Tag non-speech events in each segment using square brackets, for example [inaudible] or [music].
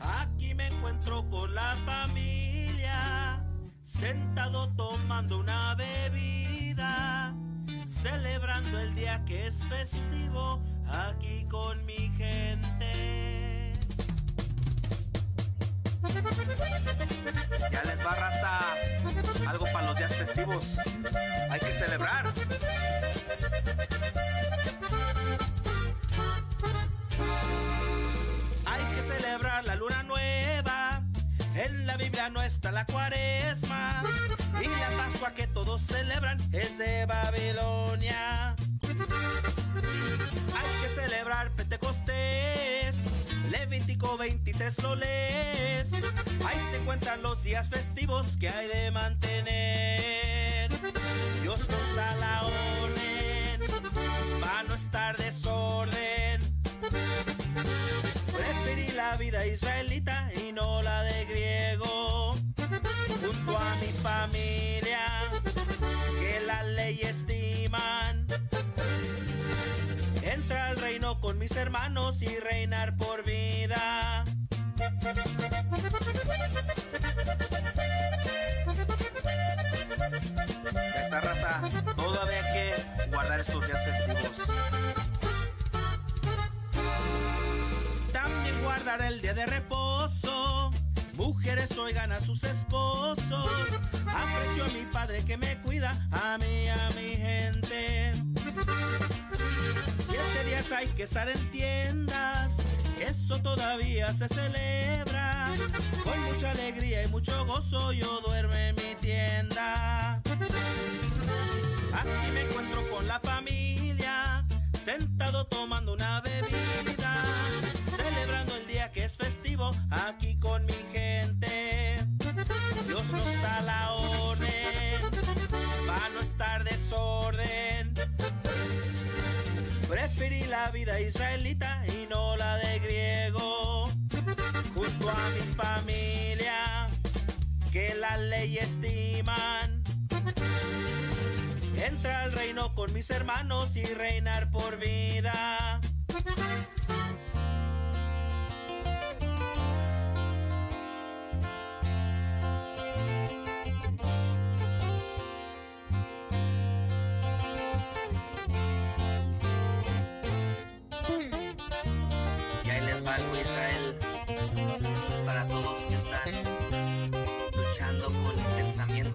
Aquí me encuentro con la familia, sentado tomando una bebida, celebrando el día que es festivo, aquí con mi gente. Ya les va raza, algo para los días festivos, hay que celebrar. la Biblia no está la cuaresma. Y la Pascua que todos celebran es de Babilonia. Hay que celebrar Pentecostés. Levítico 23 lo lees. Ahí se encuentran los días festivos que hay de mantener. Dios nos da la orden para no estar desorden. Preferí la vida israelita y no la de junto a mi familia que la ley estiman. Entra al reino con mis hermanos y reinar por vida. Esta raza todavía que guardar estos días festivos. También guardar el día de reposo Mujeres oigan a sus esposos. Aprecio a mi padre que me cuida, a mí, a mi gente. Siete días hay que estar en tiendas, eso todavía se celebra. Con mucha alegría y mucho gozo yo duermo en mi tienda. Aquí me encuentro con la familia, sentado tomando una bebida festivo aquí con mi gente. Dios nos da la orden para no estar desorden. Preferí la vida israelita y no la de griego. Junto a mi familia, que la ley estiman. Entra al reino con mis hermanos y reinar por vida. Israel. es para todos que están luchando con el pensamiento.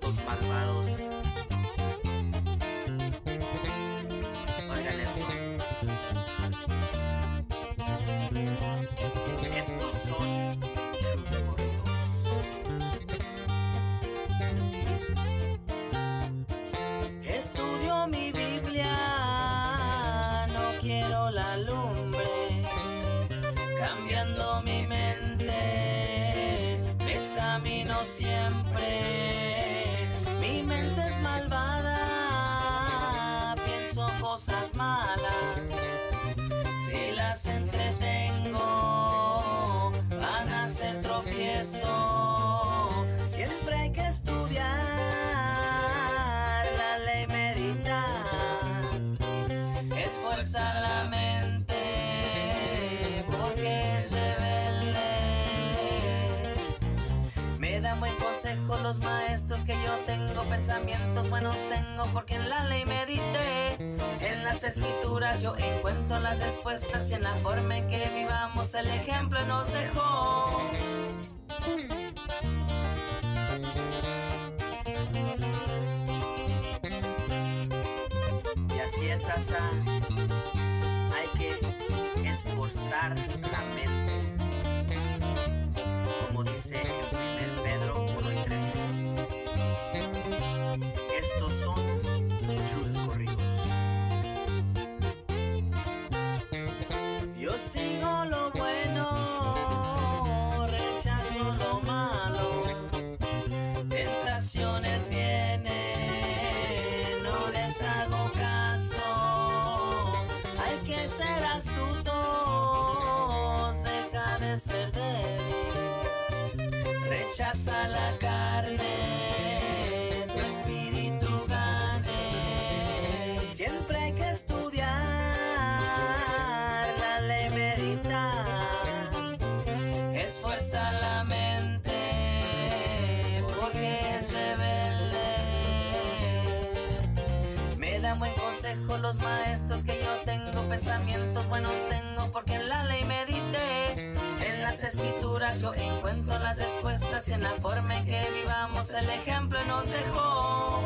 examino siempre. Mi mente es malvada, pienso cosas malas. que yo tengo pensamientos buenos tengo porque en la ley medité. En las escrituras yo encuentro las respuestas y en la forma en que vivamos el ejemplo nos dejó. Y así es, raza. Hay que esforzar la mente. Como dice el rechaza la carne, tu espíritu gane. Siempre hay que estudiar, ley meditar, esfuerza la mente, porque es rebelde. Me dan buen consejo los maestros que yo tengo, pensamientos buenos tengo, porque en la ley medita escrituras yo encuentro las respuestas y en la forma en que vivamos el ejemplo nos dejó.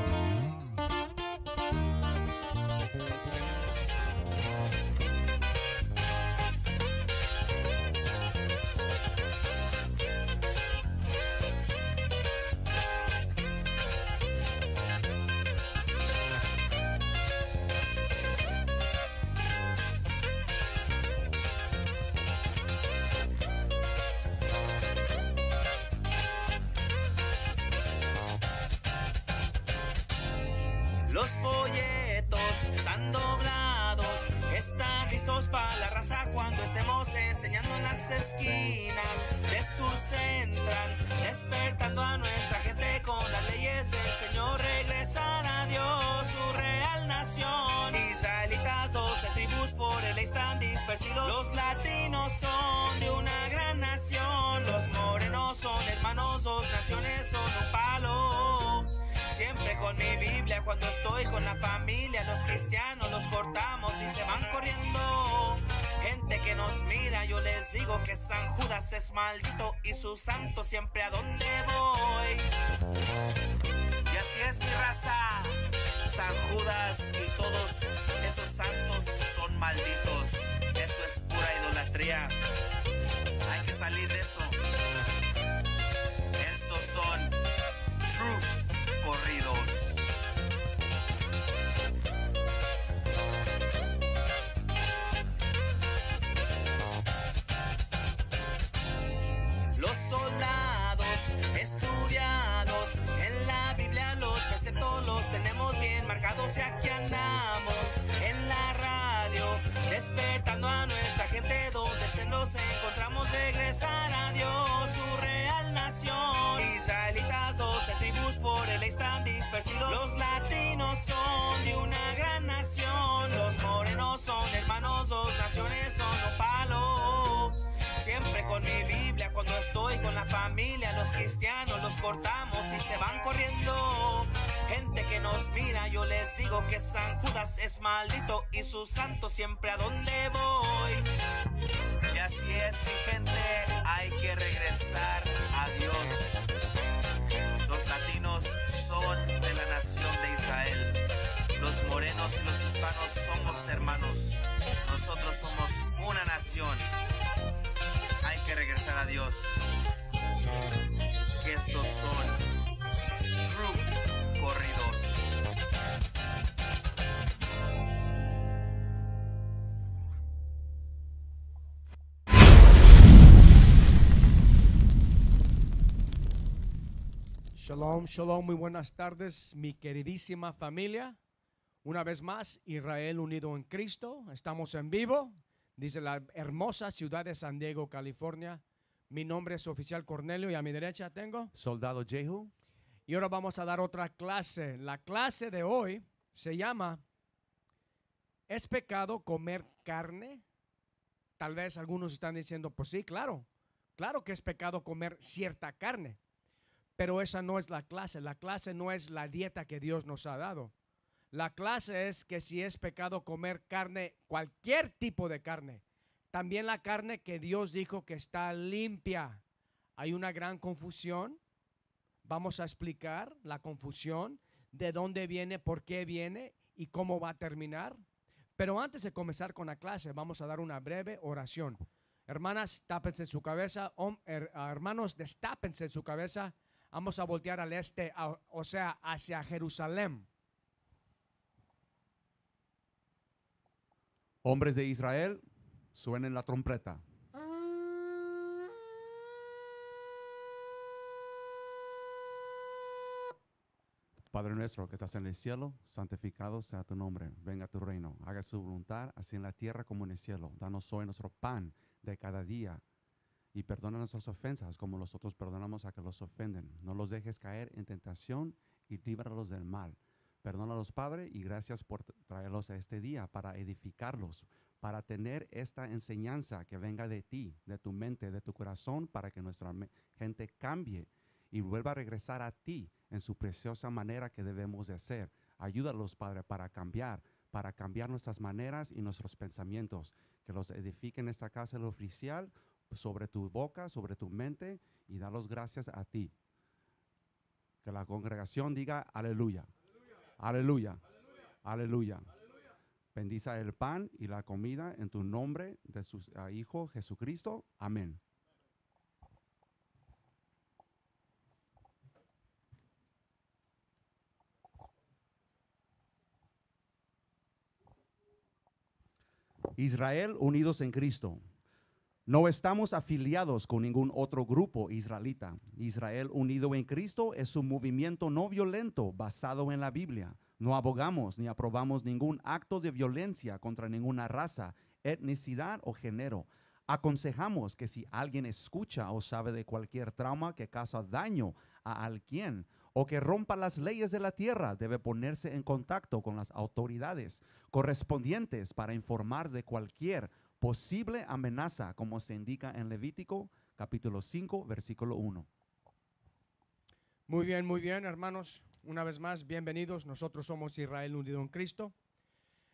están doblados, están listos para la raza cuando estemos enseñando en las esquinas. De Sur central, despertando a nuestra gente con las leyes. El Señor regresará a Dios, su real nación. Israelitas, doce tribus por el están dispersidos. Los latinos son de una gran nación. Los morenos son hermanos, dos naciones son un palo siempre con mi Biblia. Cuando estoy con la familia, los cristianos los cortamos y se van corriendo. Gente que nos mira, yo les digo que San Judas es maldito y su santo siempre a donde voy. Y así es mi raza. San Judas y todos esos santos son malditos. Eso es pura idolatría. Hay que salir de eso. Estos son truth. Los soldados estudiados en la Biblia los preceptos los tenemos bien marcados y aquí andamos en la radio despertando a nuestra gente donde estén los encontramos regresando. por él están dispersidos. Los latinos son de una gran nación. Los morenos son hermanos, dos naciones son un palo. Siempre con mi Biblia, cuando estoy con la familia, los cristianos los cortamos y se van corriendo. Gente que nos mira, yo les digo que San Judas es maldito y su santo siempre a donde voy. Y así es mi gente, hay que regresar a Dios son de la nación de Israel. Los morenos y los hispanos somos hermanos. Nosotros somos una nación. Hay que regresar a Dios. Que estos son true corridos. Shalom, shalom, muy buenas tardes, mi queridísima familia. Una vez más, Israel unido en Cristo, estamos en vivo, dice la hermosa ciudad de San Diego, California. Mi nombre es oficial Cornelio y a mi derecha tengo Soldado Jehu. Y ahora vamos a dar otra clase. La clase de hoy se llama ¿Es pecado comer carne? Tal vez algunos están diciendo, pues sí, claro, claro que es pecado comer cierta carne. Pero esa no es la clase. La clase no es la dieta que Dios nos ha dado. La clase es que si es pecado comer carne, cualquier tipo de carne, también la carne que Dios dijo que está limpia. Hay una gran confusión. Vamos a explicar la confusión, de dónde viene, por qué viene y cómo va a terminar. Pero antes de comenzar con la clase, vamos a dar una breve oración. Hermanas, tápense su cabeza. Hermanos, destápense su cabeza. Vamos a voltear al este, o sea, hacia Jerusalén. Hombres de Israel, suenen la trompeta. Padre nuestro que estás en el cielo, santificado sea tu nombre, venga tu reino, haga su voluntad, así en la tierra como en el cielo. Danos hoy nuestro pan de cada día y perdona nuestras ofensas como nosotros perdonamos a que los ofenden. No los dejes caer en tentación y líbralos del mal. Perdónalos, Padre, y gracias por traerlos a este día para edificarlos, para tener esta enseñanza que venga de ti, de tu mente, de tu corazón, para que nuestra gente cambie y vuelva a regresar a ti en su preciosa manera que debemos de hacer. Ayúdalos, Padre, para cambiar, para cambiar nuestras maneras y nuestros pensamientos, que los edifiquen esta casa lo oficial sobre tu boca, sobre tu mente y da los gracias a ti. Que la congregación diga aleluya. Aleluya. Aleluya. Bendiza el pan y la comida en tu nombre de su Hijo Jesucristo. Amén. Israel unidos en Cristo. No estamos afiliados con ningún otro grupo israelita. Israel Unido en Cristo es un movimiento no violento basado en la Biblia. No abogamos ni aprobamos ningún acto de violencia contra ninguna raza, etnicidad o género. Aconsejamos que si alguien escucha o sabe de cualquier trauma que causa daño a alguien o que rompa las leyes de la tierra, debe ponerse en contacto con las autoridades correspondientes para informar de cualquier posible amenaza, como se indica en Levítico capítulo 5, versículo 1. Muy bien, muy bien, hermanos. Una vez más, bienvenidos. Nosotros somos Israel unido en Cristo.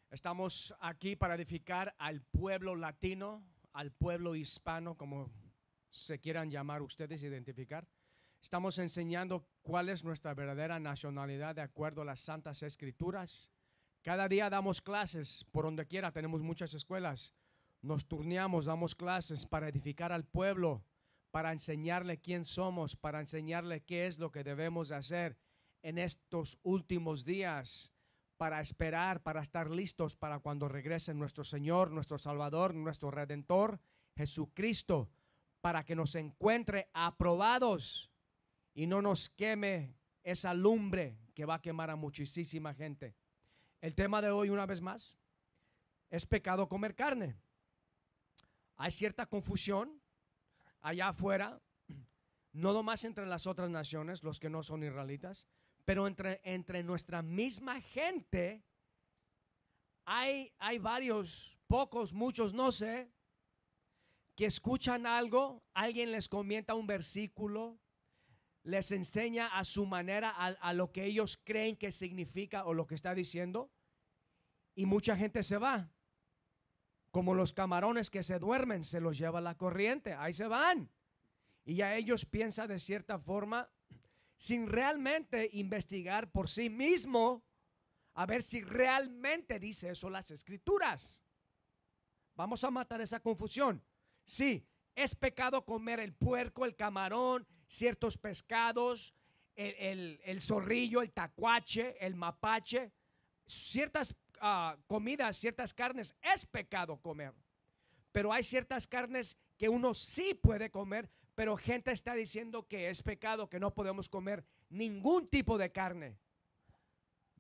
Estamos aquí para edificar al pueblo latino, al pueblo hispano, como se quieran llamar ustedes, identificar. Estamos enseñando cuál es nuestra verdadera nacionalidad de acuerdo a las santas escrituras. Cada día damos clases por donde quiera, tenemos muchas escuelas nos turneamos, damos clases para edificar al pueblo, para enseñarle quién somos, para enseñarle qué es lo que debemos hacer en estos últimos días, para esperar, para estar listos para cuando regrese nuestro Señor, nuestro Salvador, nuestro Redentor, Jesucristo, para que nos encuentre aprobados y no nos queme esa lumbre que va a quemar a muchísima gente. El tema de hoy, una vez más, es pecado comer carne hay cierta confusión allá afuera, no lo más entre las otras naciones, los que no son israelitas, pero entre, entre nuestra misma gente hay, hay varios, pocos, muchos, no sé, que escuchan algo, alguien les comenta un versículo, les enseña a su manera, a, lo que ellos creen que significa o lo que está diciendo, y mucha gente se va. Como los camarones que se duermen, se los lleva la corriente, ahí se van. Y ya ellos piensan de cierta forma sin realmente investigar por sí mismo a ver si realmente dice eso las escrituras. Vamos a matar esa confusión. Sí, es pecado comer el puerco, el camarón, ciertos pescados, el, el zorrillo, el tacuache, el mapache, ciertas Ah, comida, ciertas carnes, es pecado comer. Pero hay ciertas carnes que uno sí puede comer, pero gente está diciendo que es pecado, que no podemos comer ningún tipo de carne.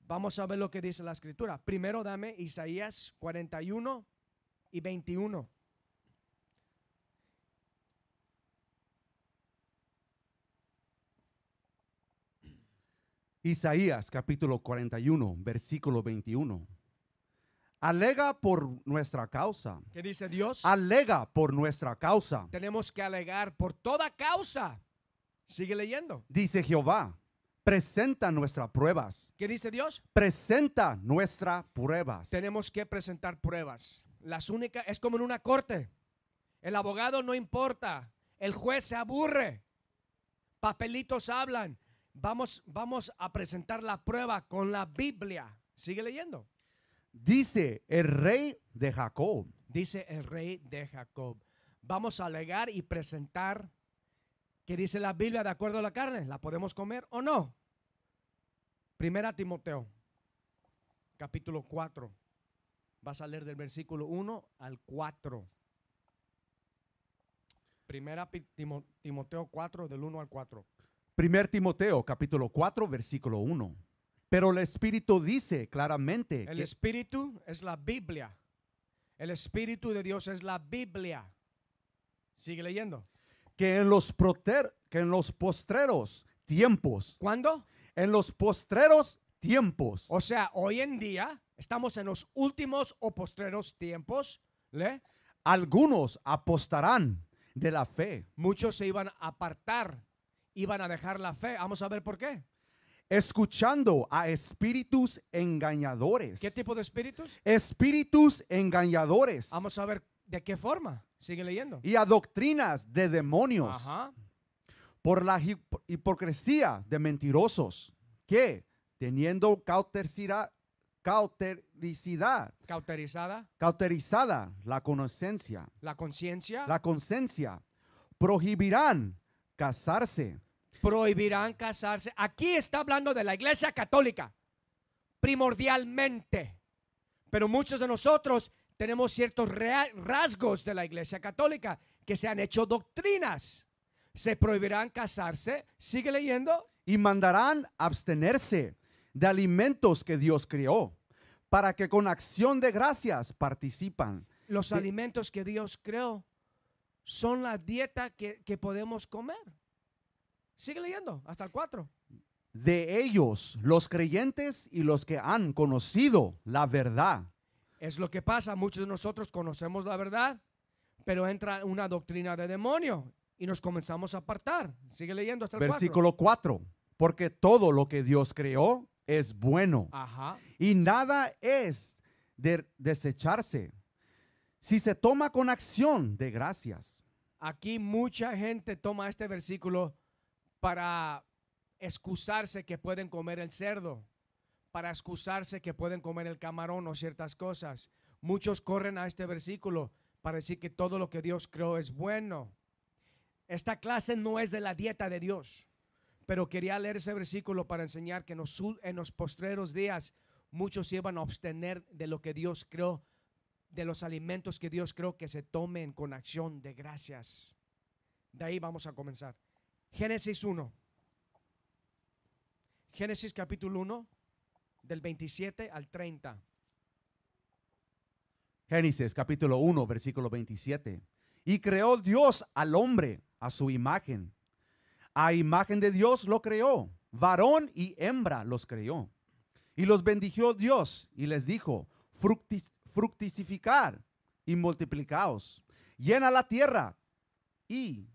Vamos a ver lo que dice la escritura. Primero dame Isaías 41 y 21. Isaías capítulo 41, versículo 21. Alega por nuestra causa. ¿Qué dice Dios? Alega por nuestra causa. Tenemos que alegar por toda causa. Sigue leyendo. Dice Jehová, presenta nuestras pruebas. ¿Qué dice Dios? Presenta nuestras pruebas. Tenemos que presentar pruebas. Las únicas, es como en una corte. El abogado no importa, el juez se aburre. Papelitos hablan. Vamos, vamos a presentar la prueba con la Biblia. Sigue leyendo. Dice el rey de Jacob. Dice el rey de Jacob. Vamos a alegar y presentar que dice la Biblia de acuerdo a la carne. ¿La podemos comer o no? Primera Timoteo, capítulo 4. Vas a leer del versículo 1 al 4. Primera Timoteo 4, del 1 al 4. Primer Timoteo, capítulo 4, versículo 1. Pero el Espíritu dice claramente. El Espíritu es la Biblia. El Espíritu de Dios es la Biblia. Sigue leyendo. Que en los, proter, que en los postreros tiempos. ¿Cuándo? En los postreros tiempos. O sea, hoy en día estamos en los últimos o postreros tiempos. ¿le? Algunos apostarán de la fe. Muchos se iban a apartar, iban a dejar la fe. Vamos a ver por qué escuchando a espíritus engañadores. ¿Qué tipo de espíritus? Espíritus engañadores. Vamos a ver de qué forma. Sigue leyendo. Y a doctrinas de demonios. Ajá. Por la hipocresía de mentirosos que, teniendo cautericidad, cautericidad. Cauterizada. Cauterizada la conciencia. La conciencia. La conciencia. Prohibirán casarse prohibirán casarse. Aquí está hablando de la iglesia católica, primordialmente. Pero muchos de nosotros tenemos ciertos rasgos de la iglesia católica que se han hecho doctrinas. Se prohibirán casarse. Sigue leyendo. Y mandarán abstenerse de alimentos que Dios creó, para que con acción de gracias participan. Los alimentos que Dios creó son la dieta que podemos comer. Sigue leyendo, hasta el 4. De ellos, los creyentes y los que han conocido la verdad. Es lo que pasa, muchos de nosotros conocemos la verdad, pero entra una doctrina de demonio y nos comenzamos a apartar. Sigue leyendo hasta el Versículo 4. porque todo lo que Dios creó es bueno y nada es de desecharse si se toma con acción de gracias. Aquí mucha gente toma este versículo para excusarse que pueden comer el cerdo, para excusarse que pueden comer el camarón o ciertas cosas. Muchos corren a este versículo para decir que todo lo que Dios creó es bueno. Esta clase no es de la dieta de Dios, pero quería leer ese versículo para enseñar que en los, en los postreros días muchos iban a abstener de lo que Dios creó, de los alimentos que Dios creó que se tomen con acción de gracias. De ahí vamos a comenzar. Génesis 1. Génesis capítulo 1, del 27 al 30. Génesis capítulo 1, versículo 27. Y creó Dios al hombre a su imagen. A imagen de Dios lo creó. Varón y hembra los creó. Y los bendijo Dios y les dijo, fructificad y multiplicaos. Llena la tierra y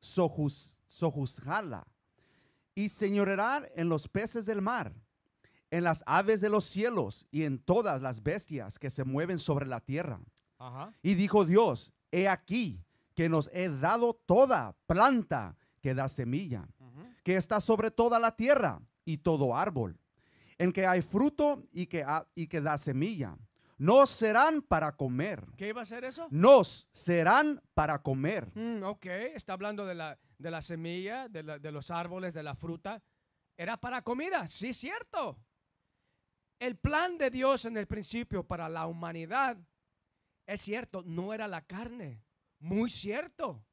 sojuzgad sojuzgarla y señorear en los peces del mar, en las aves de los cielos y en todas las bestias que se mueven sobre la tierra. Y dijo Dios, he aquí que nos he dado toda planta que da semilla, que está sobre toda la tierra y todo árbol, en que hay fruto y que, y da semilla. No serán para comer. ¿Qué iba a ser eso? Nos serán para comer. Mm, ok, está hablando de la, de la semilla, de, de los árboles, de la fruta, era para comida, sí, cierto. El plan de Dios en el principio para la humanidad, es cierto, no era la carne, muy cierto.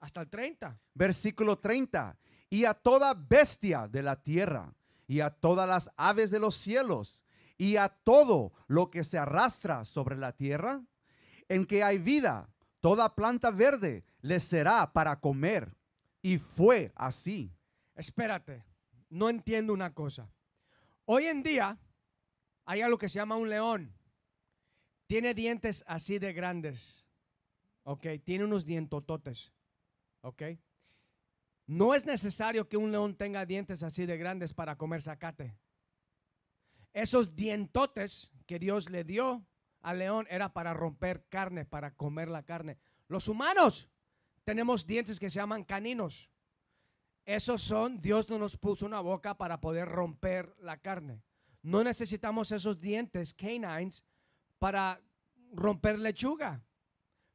Hasta el 30. Versículo 30. Y a toda bestia de la tierra, y a todas las aves de los cielos, y a todo lo que se arrastra sobre la tierra, en que hay vida, toda planta verde le será para comer y fue así. Espérate, no entiendo una cosa. Hoy en día hay algo que se llama un león. Tiene dientes así de grandes. ¿Ok? Tiene unos dientototes. ¿Ok? No es necesario que un león tenga dientes así de grandes para comer zacate. Esos dientotes que Dios le dio al león era para romper carne, para comer la carne. Los humanos tenemos dientes que se llaman caninos. Esos son, Dios no nos puso una boca para poder romper la carne. No necesitamos esos dientes, canines, para romper lechuga,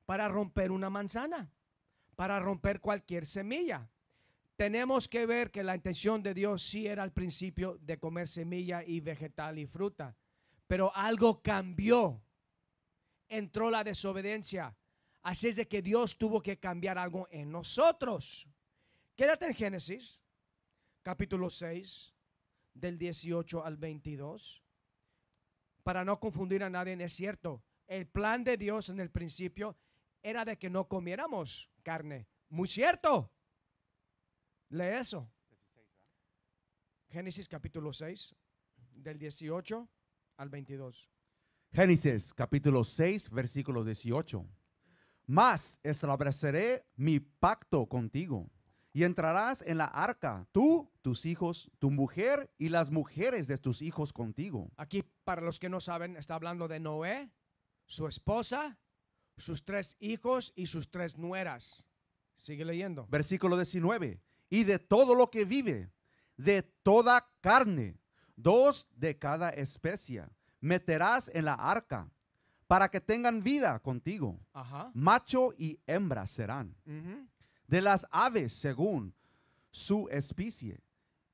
para romper una manzana, para romper cualquier semilla. Tenemos que ver que la intención de Dios sí era al principio de comer semilla y vegetal y fruta, pero algo cambió. Entró la desobediencia Así es de que Dios tuvo que cambiar algo en nosotros. Quédate en Génesis, capítulo 6, del 18 al 22. Para no confundir a nadie, es cierto, el plan de Dios en el principio era de que no comiéramos carne. Muy cierto. Lee eso. Génesis capítulo 6, del 18 al 22. Génesis capítulo 6, versículo 18. Más estableceré mi pacto contigo. Y entrarás en la arca, tú, tus hijos, tu mujer y las mujeres de tus hijos contigo. Aquí, para los que no saben, está hablando de Noé, su esposa, sus tres hijos y sus tres nueras. Sigue leyendo. Versículo 19. Y de todo lo que vive, de toda carne, dos de cada especie, meterás en la arca para que tengan vida contigo. Macho y hembra serán. De las aves según su especie,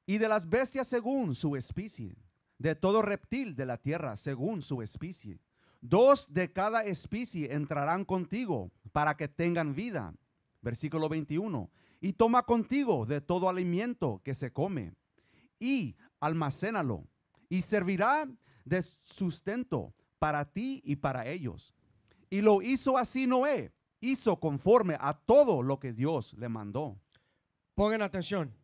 y de las bestias según su especie, de todo reptil de la tierra según su especie. Dos de cada especie entrarán contigo para que tengan vida. Versículo 21. Y toma contigo de todo alimento que se come y almacénalo y servirá de sustento para ti y para ellos. Y lo hizo así Noé, hizo conforme a todo lo que Dios le mandó. Pongan atención,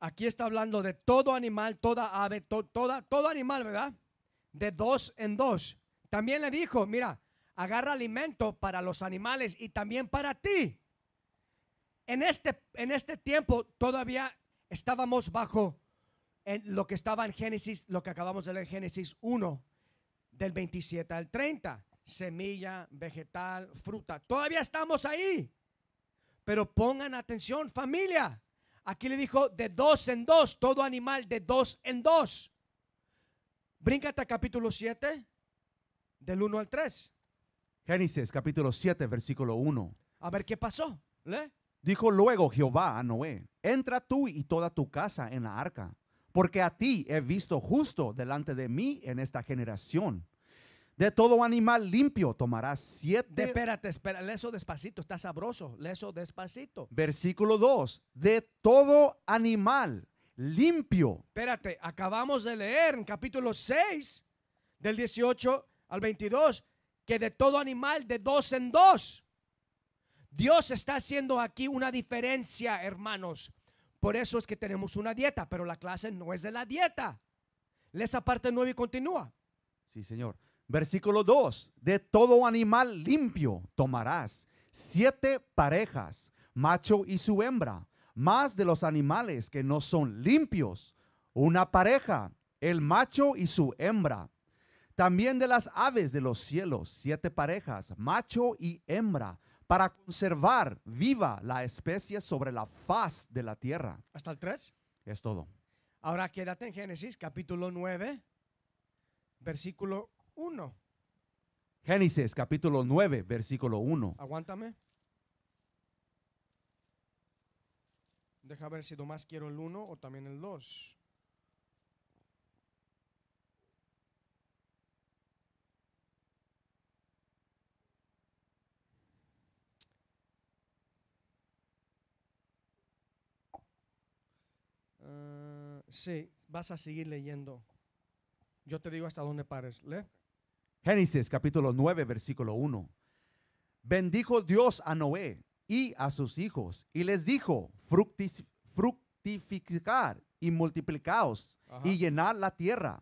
aquí está hablando de todo animal, toda ave, toda, todo animal, ¿verdad? De dos en dos. También le dijo, mira, agarra alimento para los animales y también para ti. En este, en este tiempo todavía estábamos bajo en lo que estaba en Génesis, lo que acabamos de leer en Génesis 1 del 27 al 30. Semilla, vegetal, fruta. Todavía estamos ahí. Pero pongan atención, familia. Aquí le dijo de dos en dos, todo animal de dos en dos. Bríncate a capítulo 7, del 1 al 3. Génesis capítulo 7, versículo 1. A ver qué pasó. ¿Le? Dijo luego Jehová a Noé, entra tú y toda tu casa en la arca porque a ti he visto justo delante de mí en esta generación. De todo animal limpio tomarás siete. espérate, espérate, eso despacito, está sabroso, eso despacito. Versículo 2, de todo animal limpio. Espérate, acabamos de leer en capítulo 6, del 18 al 22, que de todo animal de dos en dos. Dios está haciendo aquí una diferencia, hermanos. Por eso es que tenemos una dieta, pero la clase no es de la dieta. esa parte 9 y continúa. Sí, Señor. Versículo 2. De todo animal limpio tomarás siete parejas, macho y su hembra, más de los animales que no son limpios, una pareja, el macho y su hembra. También de las aves de los cielos, siete parejas, macho y hembra, para conservar viva la especie sobre la faz de la tierra. ¿Hasta el 3? Es todo. Ahora quédate en Génesis capítulo 9, versículo 1. Génesis capítulo 9, versículo 1. Aguántame. Deja ver si más quiero el 1 o también el 2. Ah, sí, vas a seguir leyendo. Yo te digo hasta dónde pares. le Génesis capítulo 9, versículo 1. Bendijo Dios a Noé y a sus hijos y les dijo, fructificar y multiplicaos y llenad la tierra.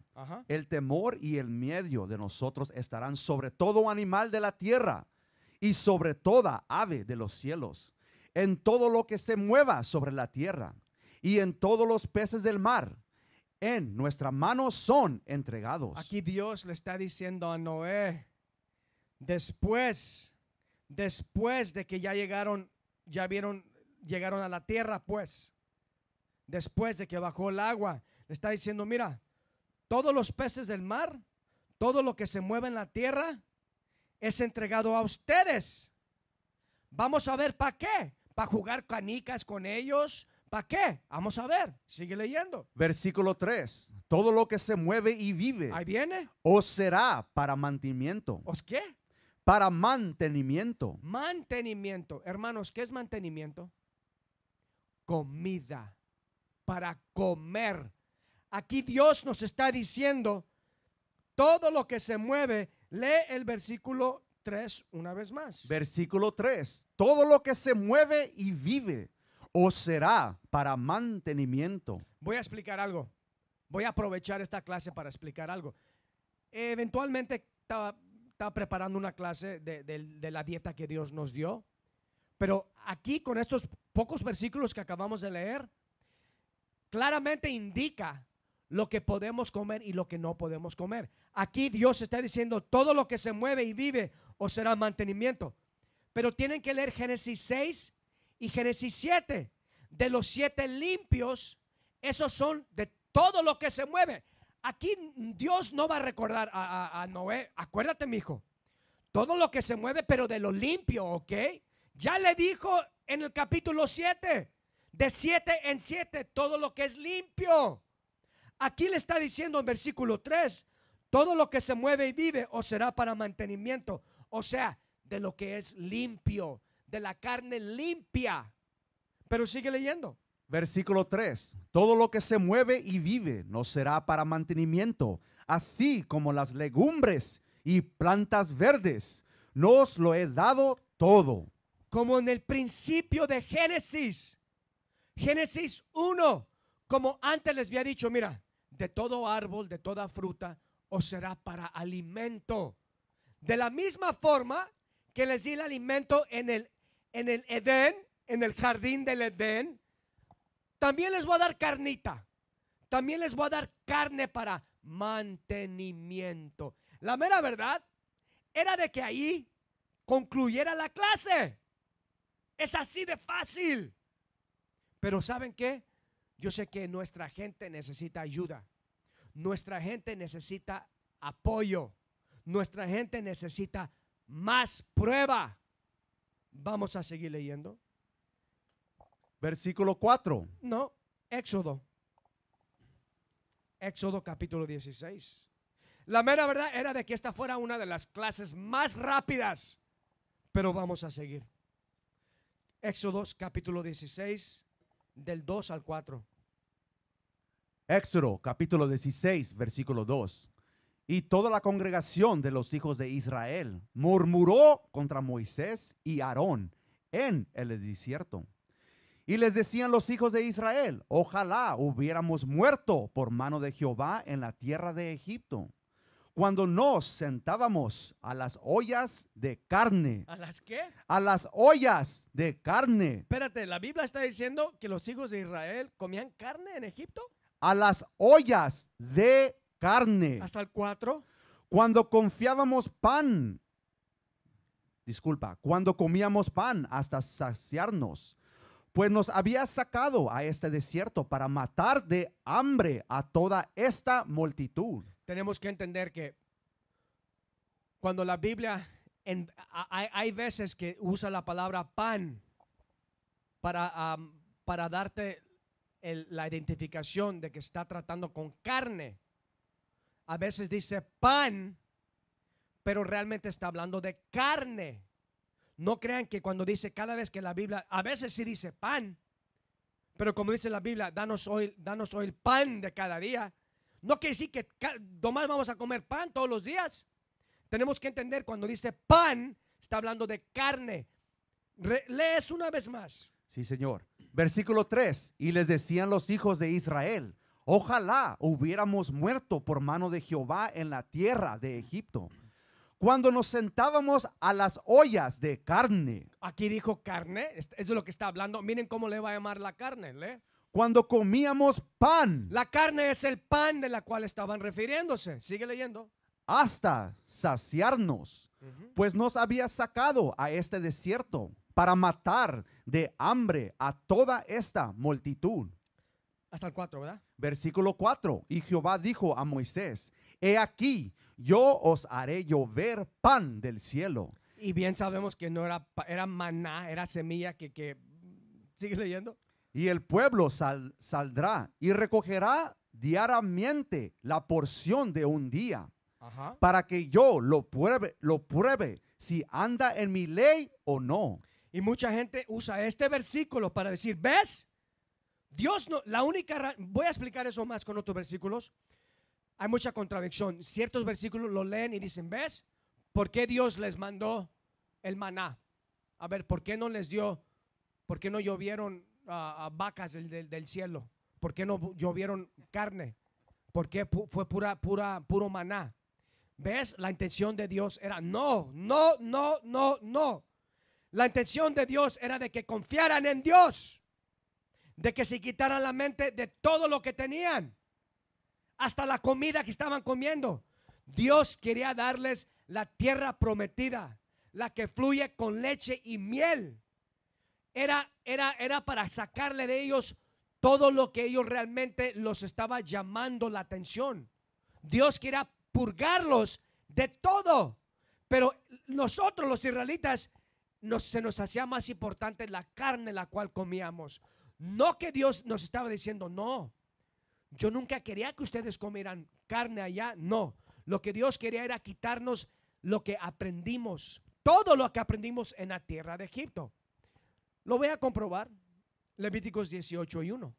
El temor y el miedo de nosotros estarán sobre todo animal de la tierra y sobre toda ave de los cielos, en todo lo que se mueva sobre la tierra y en todos los peces del mar. En nuestra mano son entregados. Aquí Dios le está diciendo a Noé, después, después de que ya llegaron, ya vieron, llegaron a la tierra, pues, después de que bajó el agua, le está diciendo, mira, todos los peces del mar, todo lo que se mueve en la tierra, es entregado a ustedes. Vamos a ver para qué. Para jugar canicas con ellos, ¿Para qué? Vamos a ver. Sigue leyendo. Versículo 3. Todo lo que se mueve y vive. Ahí viene. O será para mantenimiento. ¿Os qué? Para mantenimiento. Mantenimiento. Hermanos, ¿qué es mantenimiento? Comida. Para comer. Aquí Dios nos está diciendo todo lo que se mueve. Lee el versículo 3 una vez más. Versículo 3. Todo lo que se mueve y vive o será para mantenimiento. Voy a explicar algo. Voy a aprovechar esta clase para explicar algo. Eventualmente estaba, preparando una clase de, de la dieta que Dios nos dio, pero aquí con estos pocos versículos que acabamos de leer, claramente indica lo que podemos comer y lo que no podemos comer. Aquí Dios está diciendo todo lo que se mueve y vive o será mantenimiento. Pero tienen que leer Génesis 6 y Génesis 7, de los siete limpios, esos son de todo lo que se mueve. Aquí Dios no va a recordar a, Noé, acuérdate, mi hijo, todo lo que se mueve, pero de lo limpio, ¿ok? Ya le dijo en el capítulo 7, de siete en siete, todo lo que es limpio. Aquí le está diciendo en versículo 3, todo lo que se mueve y vive o será para mantenimiento, o sea, de lo que es limpio, de la carne limpia. Pero sigue leyendo. Versículo 3. Todo lo que se mueve y vive no será para mantenimiento, así como las legumbres y plantas verdes. Nos lo he dado todo. Como en el principio de Génesis. Génesis 1. Como antes les había dicho, mira, de todo árbol, de toda fruta, O será para alimento. De la misma forma que les di el alimento en el en el Edén, en el jardín del Edén, también les voy a dar carnita. También les voy a dar carne para mantenimiento. La mera verdad era de que ahí concluyera la clase. Es así de fácil. Pero ¿saben qué? Yo sé que nuestra gente necesita ayuda. Nuestra gente necesita apoyo. Nuestra gente necesita más prueba. Vamos a seguir leyendo. Versículo 4. No, Éxodo. Éxodo capítulo 16. La mera verdad era de que esta fuera una de las clases más rápidas, pero vamos a seguir. Éxodo capítulo 16, del 2 al 4. Éxodo capítulo 16, versículo 2. Y toda la congregación de los hijos de Israel murmuró contra Moisés y Aarón en el desierto. Y les decían los hijos de Israel, ojalá hubiéramos muerto por mano de Jehová en la tierra de Egipto, cuando nos sentábamos a las ollas de carne. ¿A las qué? A las ollas de carne. Espérate, la Biblia está diciendo que los hijos de Israel comían carne en Egipto. A las ollas de carne. Hasta el 4. Cuando confiábamos pan, disculpa, cuando comíamos pan hasta saciarnos, pues nos había sacado a este desierto para matar de hambre a toda esta multitud. Tenemos que entender que cuando la Biblia, en, hay, veces que usa la palabra pan para, para darte la identificación de que está tratando con carne a veces dice pan, pero realmente está hablando de carne. No crean que cuando dice cada vez que la Biblia, a veces sí dice pan, pero como dice la Biblia, danos hoy, danos hoy el pan de cada día. No quiere decir que nomás vamos a comer pan todos los días. Tenemos que entender cuando dice pan, está hablando de carne. lees una vez más. Sí, Señor. Versículo 3. Y les decían los hijos de Israel, Ojalá hubiéramos muerto por mano de Jehová en la tierra de Egipto. Cuando nos sentábamos a las ollas de carne. Aquí dijo carne, es de lo que está hablando. Miren cómo le va a llamar la carne, Cuando comíamos pan. La carne es el pan de la cual estaban refiriéndose. Sigue leyendo. Hasta saciarnos, pues nos había sacado a este desierto para matar de hambre a toda esta multitud hasta el 4, ¿verdad? Versículo 4. Y Jehová dijo a Moisés, he aquí, yo os haré llover pan del cielo. Y bien sabemos que no era, era maná, era semilla que, que... ¿Sigue leyendo? Y el pueblo saldrá y recogerá diariamente la porción de un día, para que yo lo pruebe, lo pruebe si anda en mi ley o no. Y mucha gente usa este versículo para decir, ¿ves? Dios no, la única, voy a explicar eso más con otros versículos. Hay mucha contradicción. Ciertos versículos lo leen y dicen, ¿ves? ¿Por qué Dios les mandó el maná? A ver, ¿por qué no les dio, por qué no llovieron vacas del, cielo? ¿Por qué no llovieron carne? ¿Por qué fue pura, pura, puro maná? ¿Ves? La intención de Dios era, no, no, no, no, no. La intención de Dios era de que confiaran en Dios de que se quitaran la mente de todo lo que tenían, hasta la comida que estaban comiendo. Dios quería darles la tierra prometida, la que fluye con leche y miel. Era, era, era para sacarle de ellos todo lo que ellos realmente los estaba llamando la atención. Dios quería purgarlos de todo. Pero nosotros los israelitas se nos hacía más importante la carne la cual comíamos. No que Dios nos estaba diciendo, no, yo nunca quería que ustedes comieran carne allá, no. Lo que Dios quería era quitarnos lo que aprendimos, todo lo que aprendimos en la tierra de Egipto. Lo voy a comprobar, Levíticos 18 y 1.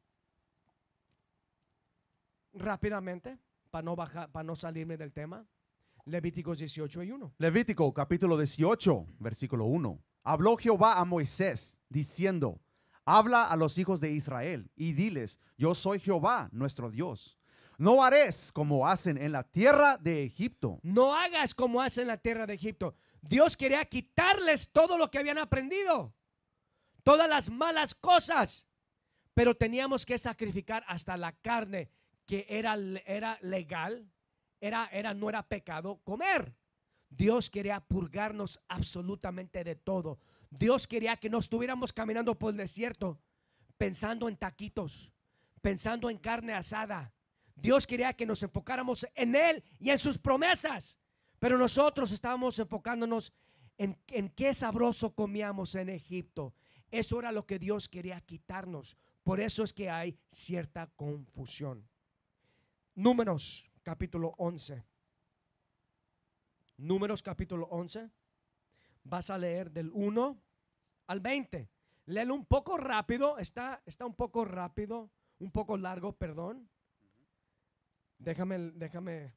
Rápidamente, para no, para no salirme del tema, Levíticos 18 y 1. Levítico capítulo 18, versículo 1. Habló Jehová a Moisés diciendo, Habla a los hijos de Israel y diles, yo soy Jehová, nuestro Dios. No haréis como hacen en la tierra de Egipto. No hagas como hacen en la tierra de Egipto. Dios quería quitarles todo lo que habían aprendido, todas las malas cosas, pero teníamos que sacrificar hasta la carne que era, era legal, era, era, no era pecado comer. Dios quería purgarnos absolutamente de todo. Dios quería que no estuviéramos caminando por el desierto pensando en taquitos, pensando en carne asada. Dios quería que nos enfocáramos en Él y en sus promesas. Pero nosotros estábamos enfocándonos en, en qué sabroso comíamos en Egipto. Eso era lo que Dios quería quitarnos. Por eso es que hay cierta confusión. Números capítulo 11. Números capítulo 11 vas a leer del 1 al 20. Léelo un poco rápido, está, está un poco rápido, un poco largo, perdón. Déjame, déjame.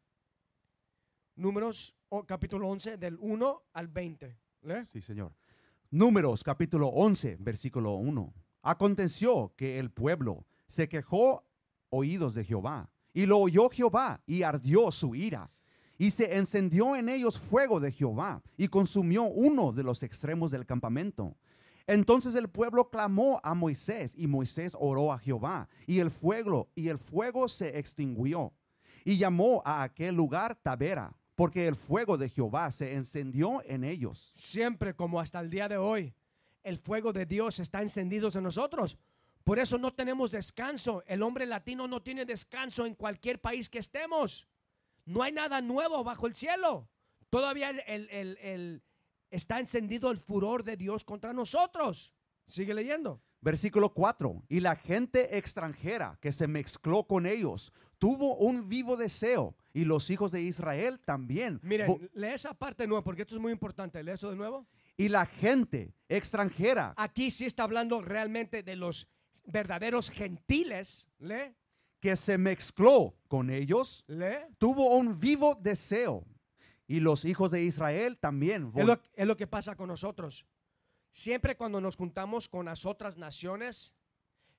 Números, capítulo 11, del 1 al 20. ¿Le? Sí, señor. Números, capítulo 11, versículo 1. Aconteció que el pueblo se quejó oídos de Jehová, y lo oyó Jehová, y ardió su ira, y se encendió en ellos fuego de Jehová y consumió uno de los extremos del campamento. Entonces el pueblo clamó a Moisés y Moisés oró a Jehová y el fuego y el fuego se extinguió y llamó a aquel lugar Tabera porque el fuego de Jehová se encendió en ellos. Siempre como hasta el día de hoy el fuego de Dios está encendido en nosotros. Por eso no tenemos descanso. El hombre latino no tiene descanso en cualquier país que estemos. No hay nada nuevo bajo el cielo. Todavía está encendido el furor de Dios contra nosotros. Sigue leyendo. Versículo 4. Y la gente extranjera que se mezcló con ellos tuvo un vivo deseo y los hijos de Israel también. Mire, lee esa parte nueva porque esto es muy importante. Lee eso de nuevo. Y la gente extranjera. Aquí sí está hablando realmente de los verdaderos gentiles. Lee que se mezcló con ellos, ¿Le? tuvo un vivo deseo. Y los hijos de Israel también. Es lo, que pasa con nosotros. Siempre cuando nos juntamos con las otras naciones,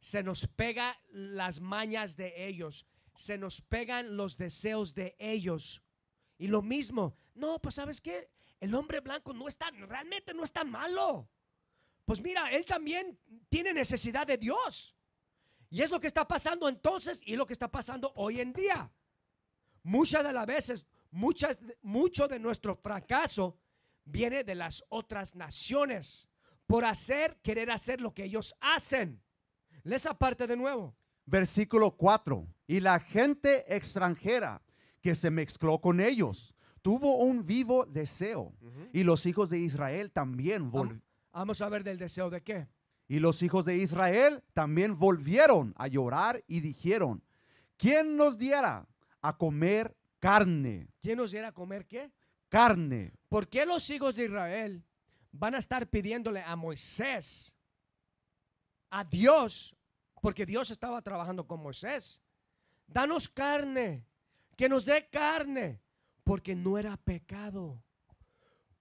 se nos pega las mañas de ellos, se nos pegan los deseos de ellos. Y lo mismo, no, pues sabes qué, el hombre blanco no está realmente no está malo. Pues mira, él también tiene necesidad de Dios. Y es lo que está pasando entonces y lo que está pasando hoy en día. Muchas de las veces, muchas, mucho de nuestro fracaso viene de las otras naciones por hacer, querer hacer lo que ellos hacen. Les aparte de nuevo. Versículo 4. Y la gente extranjera que se mezcló con ellos tuvo un vivo deseo. Y los hijos de Israel también. volvieron Vamos a ver del deseo de qué. Y los hijos de Israel también volvieron a llorar y dijeron, ¿quién nos diera a comer carne? ¿Quién nos diera a comer qué? Carne. ¿Por qué los hijos de Israel van a estar pidiéndole a Moisés, a Dios, porque Dios estaba trabajando con Moisés? Danos carne, que nos dé carne, porque no era pecado.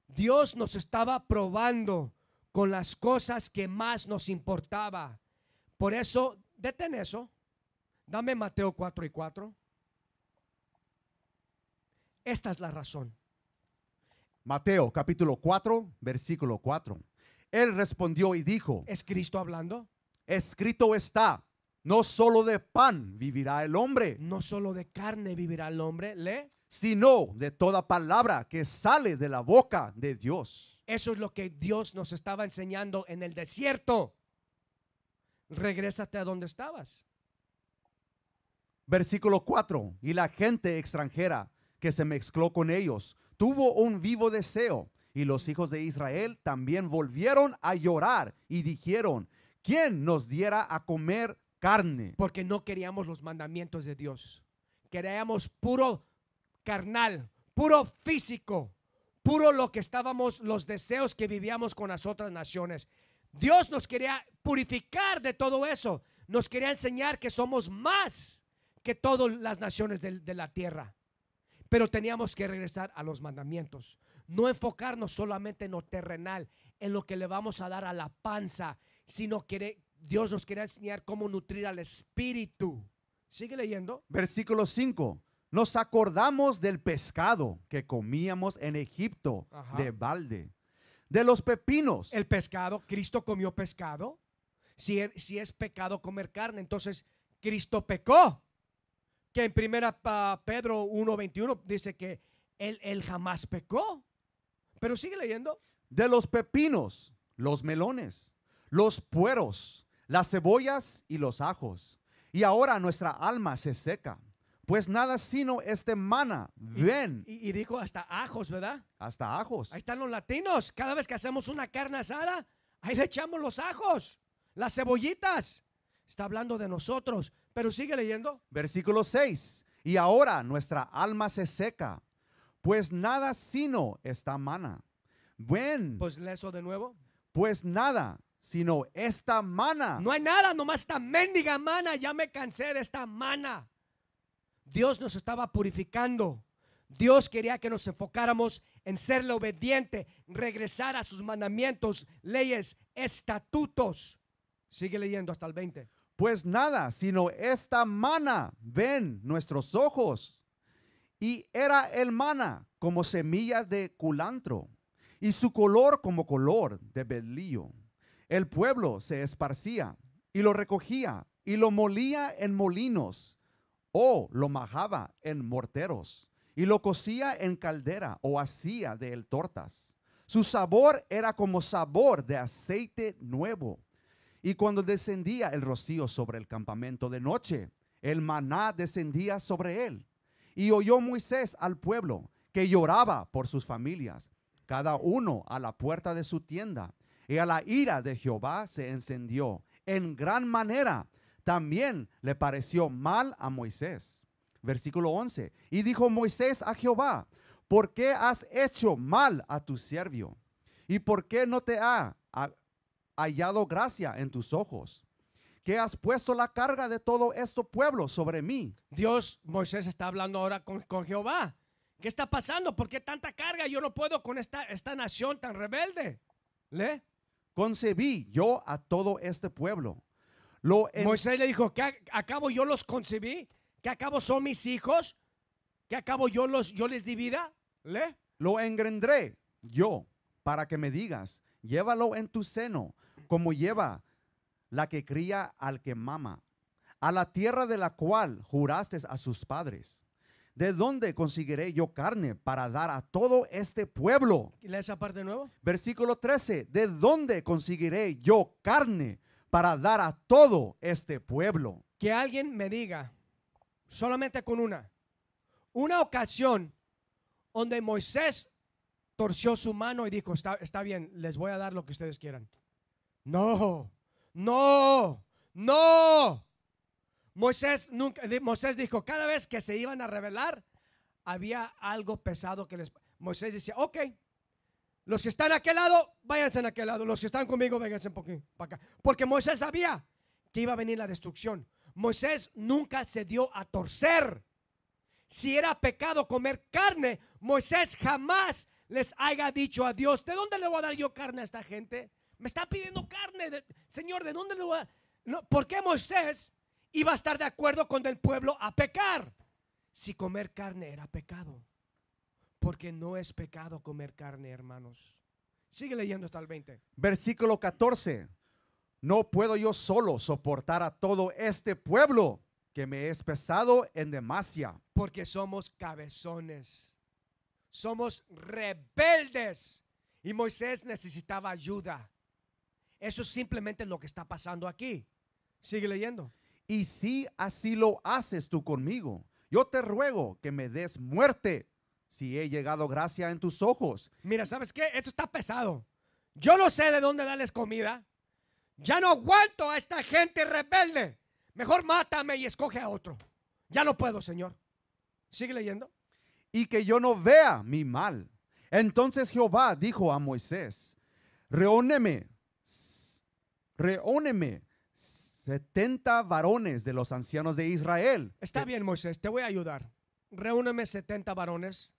Dios nos estaba probando con las cosas que más nos importaba. Por eso, detén eso. Dame Mateo 4 y 4. Esta es la razón. Mateo capítulo 4, versículo 4. Él respondió y dijo, ¿es Cristo hablando? Escrito está, no solo de pan vivirá el hombre. No solo de carne vivirá el hombre, Le. Sino de toda palabra que sale de la boca de Dios. Eso es lo que Dios nos estaba enseñando en el desierto. Regrésate a donde estabas. Versículo 4. Y la gente extranjera que se mezcló con ellos tuvo un vivo deseo. Y los hijos de Israel también volvieron a llorar y dijeron, ¿quién nos diera a comer carne? Porque no queríamos los mandamientos de Dios. Queríamos puro carnal, puro físico puro lo que estábamos, los deseos que vivíamos con las otras naciones. Dios nos quería purificar de todo eso. Nos quería enseñar que somos más que todas las naciones de, la tierra. Pero teníamos que regresar a los mandamientos. No enfocarnos solamente en lo terrenal, en lo que le vamos a dar a la panza, sino que Dios nos quería enseñar cómo nutrir al espíritu. Sigue leyendo. Versículo 5. Nos acordamos del pescado que comíamos en Egipto de balde, de los pepinos. El pescado, Cristo comió pescado. Si, er, es pecado comer carne, entonces Cristo pecó. Que en primera Pedro 1.21 dice que él, él jamás pecó. Pero sigue leyendo. De los pepinos, los melones, los pueros, las cebollas y los ajos. Y ahora nuestra alma se seca pues nada sino este mana, ven. Y, dijo hasta ajos, ¿verdad? Hasta ajos. Ahí están los latinos. Cada vez que hacemos una carne asada, ahí le echamos los ajos, las cebollitas. Está hablando de nosotros, pero sigue leyendo. Versículo 6. Y ahora nuestra alma se seca, pues nada sino esta mana. Ven. Pues eso de nuevo. Pues nada sino esta mana. No hay nada, nomás esta mendiga mana. Ya me cansé de esta mana. Dios nos estaba purificando. Dios quería que nos enfocáramos en serle obediente, regresar a sus mandamientos, leyes, estatutos. Sigue leyendo hasta el 20. Pues nada, sino esta mana ven nuestros ojos. Y era el mana como semilla de culantro y su color como color de belillo. El pueblo se esparcía y lo recogía y lo molía en molinos lo majaba en morteros y lo cocía en caldera o hacía de él tortas. Su sabor era como sabor de aceite nuevo. Y cuando descendía el rocío sobre el campamento de noche, el maná descendía sobre él. Y oyó Moisés al pueblo que lloraba por sus familias, cada uno a la puerta de su tienda. Y a la ira de Jehová se encendió en gran manera también le pareció mal a Moisés. Versículo 11. Y dijo Moisés a Jehová, ¿por qué has hecho mal a tu siervo? ¿Y por qué no te ha hallado gracia en tus ojos? ¿Qué has puesto la carga de todo este pueblo sobre mí. Dios, Moisés está hablando ahora con, Jehová. ¿Qué está pasando? ¿Por qué tanta carga? Yo no puedo con esta, esta nación tan rebelde. ¿Le? Concebí yo a todo este pueblo Moisés le dijo, ¿que acabo yo los concebí? ¿Que acabo son mis hijos? ¿Qué acabo yo, los, yo les di vida? ¿Le? Lo engrendré yo para que me digas, llévalo en tu seno, como lleva la que cría al que mama, a la tierra de la cual juraste a sus padres. ¿De dónde conseguiré yo carne para dar a todo este pueblo? ¿Y esa parte nuevo? Versículo 13. ¿De dónde conseguiré yo carne para dar a todo este pueblo. Que alguien me diga, solamente con una, una ocasión donde Moisés torció su mano y dijo, está, bien, les voy a dar lo que ustedes quieran. No, no, no. Moisés, nunca, Moisés dijo, cada vez que se iban a rebelar, había algo pesado que les... Moisés decía, ok, los que están a aquel lado, váyanse a aquel lado. Los que están conmigo, poquito para acá. Porque Moisés sabía que iba a venir la destrucción. Moisés nunca se dio a torcer. Si era pecado comer carne, Moisés jamás les haya dicho a Dios, ¿de dónde le voy a dar yo carne a esta gente? Me está pidiendo carne, Señor, ¿de dónde le voy a...? No, ¿Por qué Moisés iba a estar de acuerdo con el pueblo a pecar? Si comer carne era pecado. Porque no es pecado comer carne, hermanos. Sigue leyendo hasta el 20. Versículo 14. No puedo yo solo soportar a todo este pueblo que me es pesado en demasia. Porque somos cabezones. Somos rebeldes. Y Moisés necesitaba ayuda. Eso es simplemente lo que está pasando aquí. Sigue leyendo. Y si así lo haces tú conmigo, yo te ruego que me des muerte si he llegado gracia en tus ojos. Mira, ¿sabes qué? Esto está pesado. Yo no sé de dónde darles comida. Ya no aguanto a esta gente rebelde. Mejor mátame y escoge a otro. Ya no puedo, Señor. Sigue leyendo. Y que yo no vea mi mal. Entonces Jehová dijo a Moisés, reúneme, reúneme 70 varones de los ancianos de Israel. Está bien, Moisés, te voy a ayudar. Reúneme 70 varones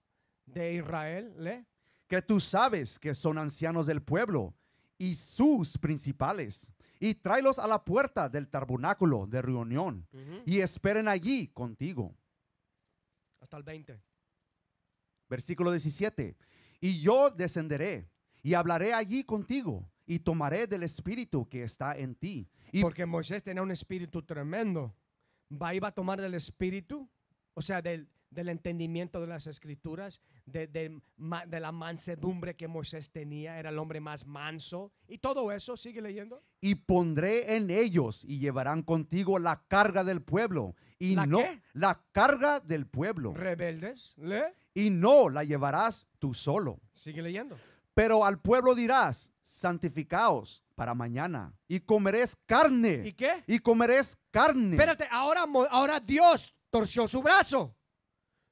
de Israel, ¿le? que tú sabes que son ancianos del pueblo y sus principales, y tráelos a la puerta del tabernáculo de reunión y esperen allí contigo. Hasta el 20. Versículo 17. Y yo descenderé y hablaré allí contigo y tomaré del espíritu que está en ti. Y Porque Moisés tenía un espíritu tremendo. Va, iba a tomar del espíritu, o sea, del, del entendimiento de las escrituras, de, la mansedumbre que Moisés tenía, era el hombre más manso. Y todo eso, sigue leyendo. Y pondré en ellos y llevarán contigo la carga del pueblo. Y no la carga del pueblo. Rebeldes, Y no la llevarás tú solo. Sigue leyendo. Pero al pueblo dirás, santificaos para mañana y comeréis carne. ¿Y qué? Y comeréis carne. Espérate, ahora, ahora Dios torció su brazo.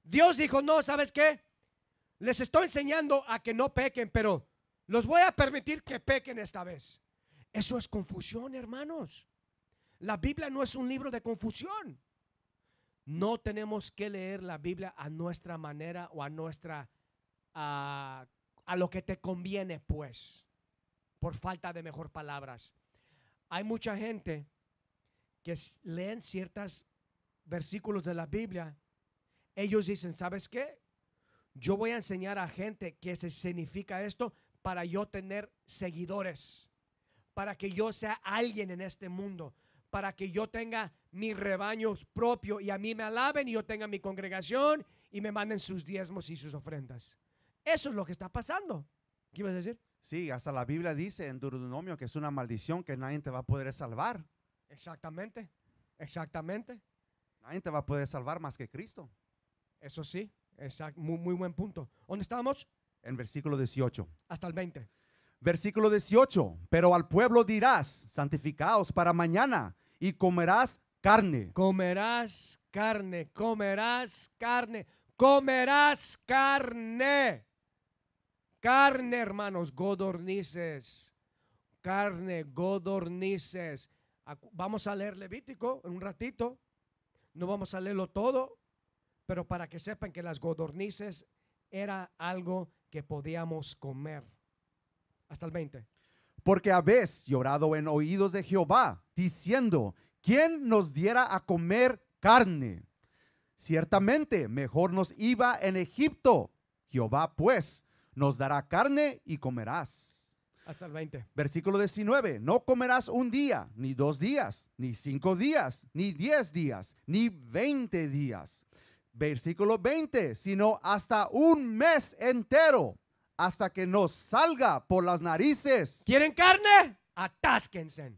Dios dijo, no, ¿sabes qué? Les estoy enseñando a que no pequen, pero los voy a permitir que pequen esta vez. Eso es confusión, hermanos. La Biblia no es un libro de confusión. No tenemos que leer la Biblia a nuestra manera o a nuestra, a, a lo que te conviene, pues, por falta de mejor palabras. Hay mucha gente que leen ciertos versículos de la Biblia ellos dicen, ¿sabes qué? Yo voy a enseñar a gente que se significa esto para yo tener seguidores, para que yo sea alguien en este mundo, para que yo tenga mi rebaños propio y a mí me alaben y yo tenga mi congregación y me manden sus diezmos y sus ofrendas. Eso es lo que está pasando. ¿Qué ibas a decir? Sí, hasta la Biblia dice en Deuteronomio que es una maldición que nadie te va a poder salvar. Exactamente, exactamente. Nadie te va a poder salvar más que Cristo. Eso sí, es muy, muy buen punto. ¿Dónde estábamos? En versículo 18. Hasta el 20. Versículo 18. Pero al pueblo dirás, santificaos para mañana y comerás carne. Comerás carne, comerás carne, comerás carne. Carne, hermanos, godornices. Carne, godornices. Vamos a leer Levítico en un ratito. No vamos a leerlo todo pero para que sepan que las godornices era algo que podíamos comer. Hasta el 20. Porque habéis llorado en oídos de Jehová, diciendo, ¿quién nos diera a comer carne? Ciertamente, mejor nos iba en Egipto. Jehová, pues, nos dará carne y comerás. Hasta el 20. Versículo 19. No comerás un día, ni dos días, ni cinco días, ni diez días, ni veinte días, Versículo 20, sino hasta un mes entero, hasta que nos salga por las narices. ¿Quieren carne? Atásquense.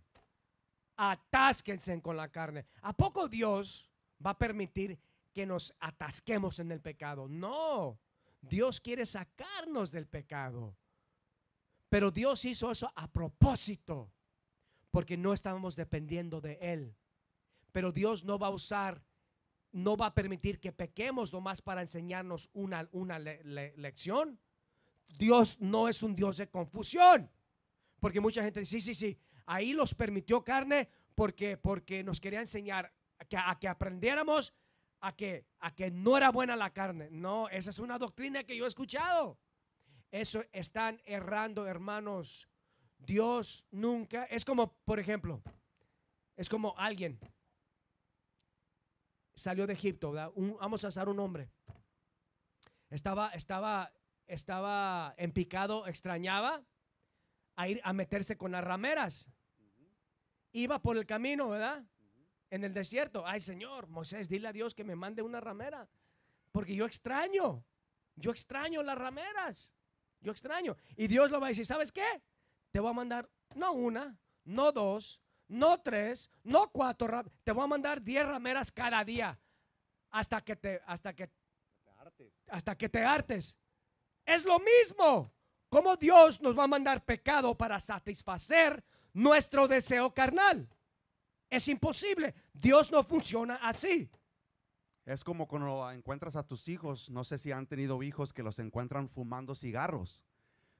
Atásquense con la carne. ¿A poco Dios va a permitir que nos atasquemos en el pecado? No. Dios quiere sacarnos del pecado. Pero Dios hizo eso a propósito, porque no estábamos dependiendo de Él. Pero Dios no va a usar no va a permitir que pequemos nomás para enseñarnos una, una lección. Dios no es un Dios de confusión. Porque mucha gente dice, sí, sí, sí, ahí los permitió carne porque, porque nos quería enseñar a que, a que aprendiéramos a que, a que no era buena la carne. No, esa es una doctrina que yo he escuchado. Eso están errando, hermanos. Dios nunca, es como, por ejemplo, es como alguien salió de Egipto, ¿verdad? vamos a usar un hombre. Estaba, estaba, estaba en picado, extrañaba a ir a meterse con las rameras. Iba por el camino, ¿verdad? En el desierto. Ay, Señor, Moisés, dile a Dios que me mande una ramera. Porque yo extraño. Yo extraño las rameras. Yo extraño. Y Dios lo va a decir, ¿sabes qué? Te voy a mandar no una, no dos, no tres, no cuatro, te voy a mandar diez rameras cada día hasta que te, hasta que, hasta que te hartes. Es lo mismo. Como Dios nos va a mandar pecado para satisfacer nuestro deseo carnal. Es imposible. Dios no funciona así. Es como cuando encuentras a tus hijos, no sé si han tenido hijos que los encuentran fumando cigarros.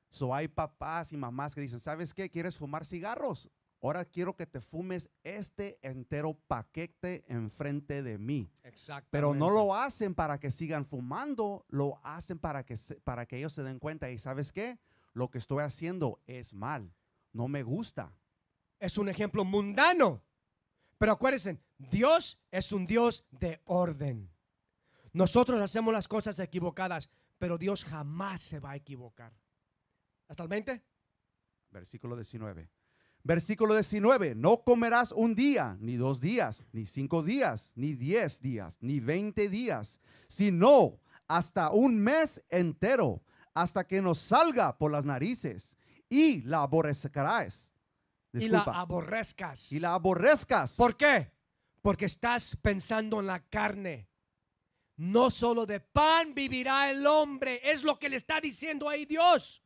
So hay papás y mamás que dicen, ¿sabes qué? ¿Quieres fumar cigarros? Ahora quiero que te fumes este entero paquete enfrente de mí. Exacto. Pero no lo hacen para que sigan fumando, lo hacen para que, para que ellos se den cuenta. Y sabes qué? Lo que estoy haciendo es mal, no me gusta. Es un ejemplo mundano. Pero acuérdense, Dios es un Dios de orden. Nosotros hacemos las cosas equivocadas, pero Dios jamás se va a equivocar. ¿Hasta el 20? Versículo 19. Versículo 19, no comerás un día, ni dos días, ni cinco días, ni diez días, ni veinte días, sino hasta un mes entero, hasta que nos salga por las narices y la aborrezcarás. Y la aborrezcas. Y la aborrezcas. ¿Por qué? Porque estás pensando en la carne. No solo de pan vivirá el hombre, es lo que le está diciendo ahí Dios.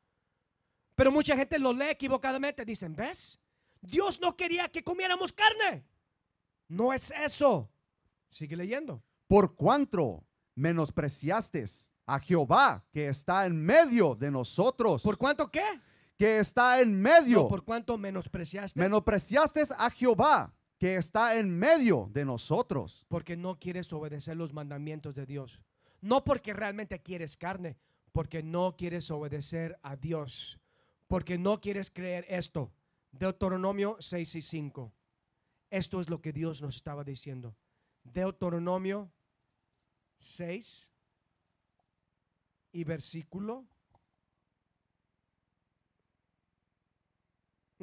Pero mucha gente lo lee equivocadamente. Dicen, ¿ves? Dios no quería que comiéramos carne. No es eso. Sigue leyendo. Por cuanto menospreciaste a Jehová que está en medio de nosotros. ¿Por cuánto qué? Que está en medio. ¿Por cuánto menospreciaste? Menospreciaste a Jehová que está en medio de nosotros. Porque no quieres obedecer los mandamientos de Dios. No porque realmente quieres carne, porque no quieres obedecer a Dios. Porque no quieres creer esto. Deuteronomio 6 y 5. Esto es lo que Dios nos estaba diciendo. Deuteronomio 6 y versículo 3.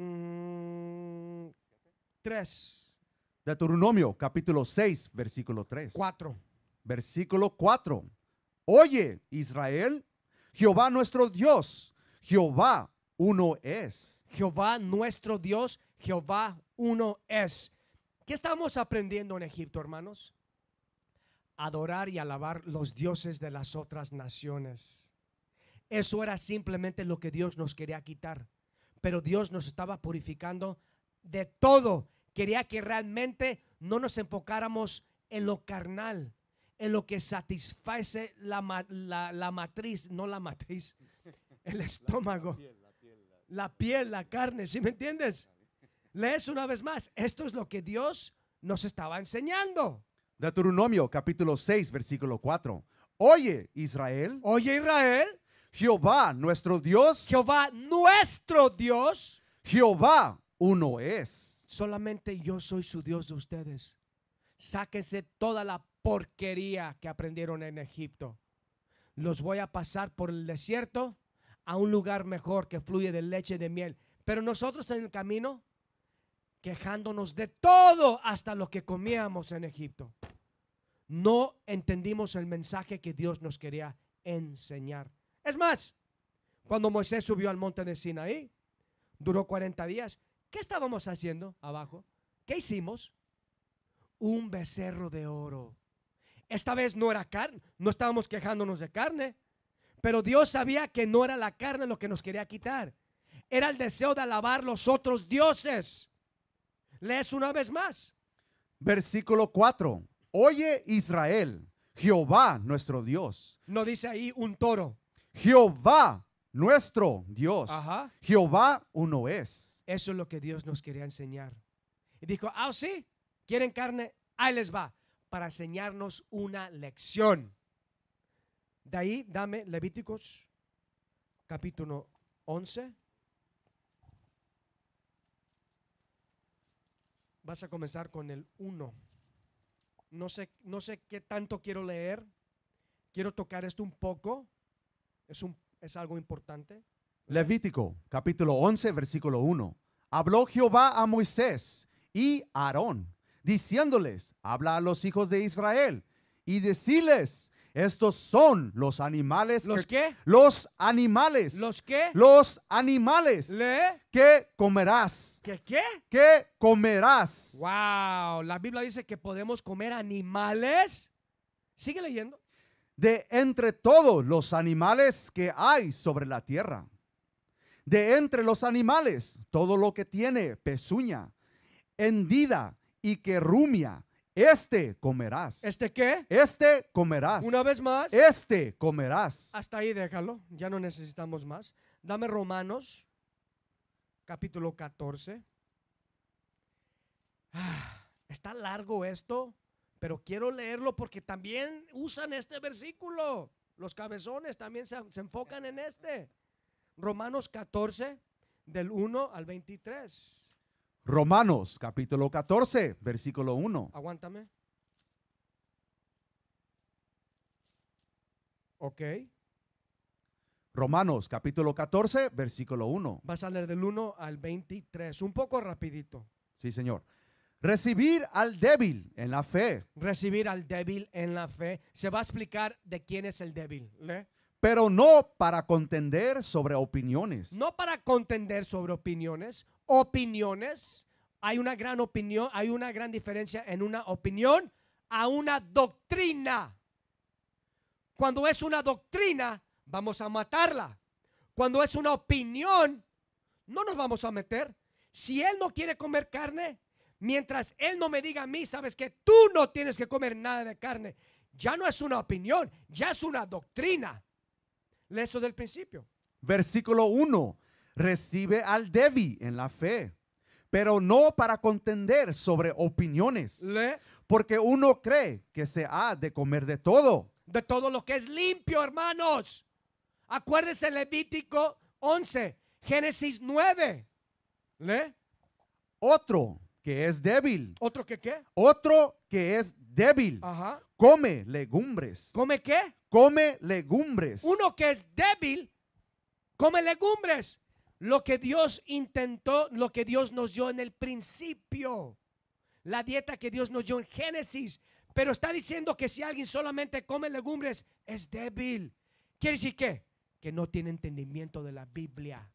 Mm, Deuteronomio capítulo 6, versículo 3. 4. Versículo 4. Oye, Israel, Jehová nuestro Dios, Jehová uno es. Jehová nuestro Dios, Jehová uno es. ¿Qué estamos aprendiendo en Egipto, hermanos? Adorar y alabar los dioses de las otras naciones. Eso era simplemente lo que Dios nos quería quitar. Pero Dios nos estaba purificando de todo. Quería que realmente no nos enfocáramos en lo carnal, en lo que satisface la, matriz, no la matriz, el [laughs] estómago la piel, la carne, ¿sí me entiendes? Lees una vez más, esto es lo que Dios nos estaba enseñando. Deuteronomio capítulo 6, versículo 4. Oye, Israel. Oye, Israel. Jehová, nuestro Dios. Jehová, nuestro Dios. Jehová, uno es. Solamente yo soy su Dios de ustedes. Sáquese toda la porquería que aprendieron en Egipto. Los voy a pasar por el desierto a un lugar mejor que fluye de leche y de miel. Pero nosotros en el camino, quejándonos de todo hasta lo que comíamos en Egipto, no entendimos el mensaje que Dios nos quería enseñar. Es más, cuando Moisés subió al monte de Sinaí, duró 40 días. ¿Qué estábamos haciendo abajo? ¿Qué hicimos? Un becerro de oro. Esta vez no era carne, no estábamos quejándonos de carne, pero Dios sabía que no era la carne lo que nos quería quitar. Era el deseo de alabar los otros dioses. Lees una vez más. Versículo 4. Oye Israel, Jehová nuestro Dios. No dice ahí un toro. Jehová nuestro Dios. Jehová uno es. Eso es lo que Dios nos quería enseñar. Y dijo, ah, sí, quieren carne, ahí les va, para enseñarnos una lección. De ahí dame Levíticos capítulo 11. Vas a comenzar con el 1. No sé, no sé qué tanto quiero leer. Quiero tocar esto un poco. Es, un, es algo importante. Levítico capítulo 11, versículo 1. Habló Jehová a Moisés y a Aarón, diciéndoles, habla a los hijos de Israel y deciles, estos son los animales. ¿Los qué? Los animales. ¿Los qué? Los animales. ¿Le? ¿Qué comerás? ¿Qué qué? ¿Qué comerás? Wow, la Biblia dice que podemos comer animales. Sigue leyendo. De entre todos los animales que hay sobre la tierra. De entre los animales, todo lo que tiene pezuña, hendida y que rumia este comerás. ¿Este qué? Este comerás. Una vez más. Este comerás. Hasta ahí déjalo, ya no necesitamos más. Dame Romanos, capítulo 14. Ah, está largo esto, pero quiero leerlo porque también usan este versículo. Los cabezones también se, se enfocan en este. Romanos 14, del 1 al 23. Romanos capítulo 14, versículo 1. Aguántame. Ok. Romanos capítulo 14, versículo 1. Vas a leer del 1 al 23, un poco rapidito. Sí, Señor. Recibir al débil en la fe. Recibir al débil en la fe. Se va a explicar de quién es el débil. ¿le? pero no para contender sobre opiniones. No para contender sobre opiniones. Opiniones. Hay una gran opinión, hay una gran diferencia en una opinión a una doctrina. Cuando es una doctrina, vamos a matarla. Cuando es una opinión, no nos vamos a meter. Si él no quiere comer carne, mientras él no me diga a mí, sabes que tú no tienes que comer nada de carne, ya no es una opinión, ya es una doctrina esto del principio. Versículo 1. Recibe al débil en la fe, pero no para contender sobre opiniones. porque uno cree que se ha de comer de todo. De todo lo que es limpio, hermanos. Acuérdese Levítico 11, Génesis 9. ¿Le? Otro que es débil. ¿Otro que qué? Otro que es débil. Come legumbres. ¿Come qué? Come legumbres. Uno que es débil, come legumbres. Lo que Dios intentó, lo que Dios nos dio en el principio. La dieta que Dios nos dio en Génesis. Pero está diciendo que si alguien solamente come legumbres, es débil. ¿Quiere decir Que no tiene entendimiento de la Biblia.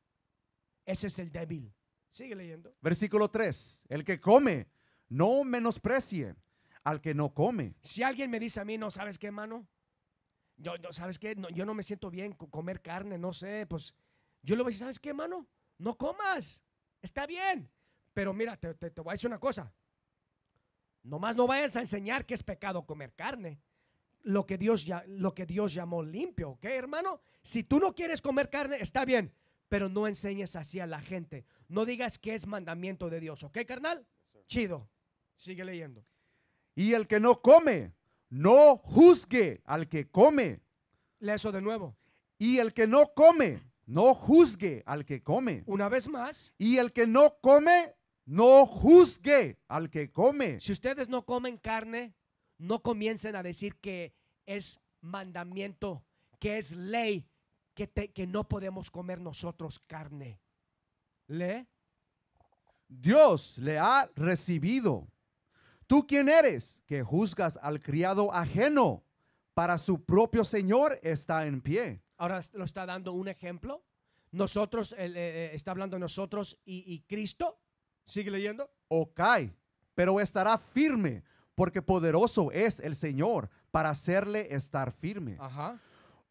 Ese es el débil. Sigue leyendo. Versículo 3. El que come, no menosprecie al que no come. Si alguien me dice a mí, no sabes qué, hermano, yo, ¿sabes qué? No, yo no me siento bien comer carne, no sé, pues yo le voy a decir, ¿sabes qué, hermano? No comas, está bien. Pero mira, te, voy a decir una cosa. Nomás no vayas a enseñar que es pecado comer carne. Lo que, Dios ya, lo que Dios llamó limpio, ¿ok, hermano? Si tú no quieres comer carne, está bien pero no enseñes así a la gente. No digas que es mandamiento de Dios, ¿ok, carnal? Chido. Sigue leyendo. Y el que no come, no juzgue al que come. Lea eso de nuevo. Y el que no come, no juzgue al que come. Una vez más. Y el que no come, no juzgue al que come. Si ustedes no comen carne, no comiencen a decir que es mandamiento, que es ley, que, no podemos comer nosotros carne. ¿Le? Dios le ha recibido. ¿Tú quién eres que juzgas al criado ajeno? Para su propio Señor está en pie. Ahora lo está dando un ejemplo. Nosotros, eh, eh, está hablando nosotros y, Cristo. Sigue leyendo. O cae, pero estará firme, porque poderoso es el Señor para hacerle estar firme. Ajá.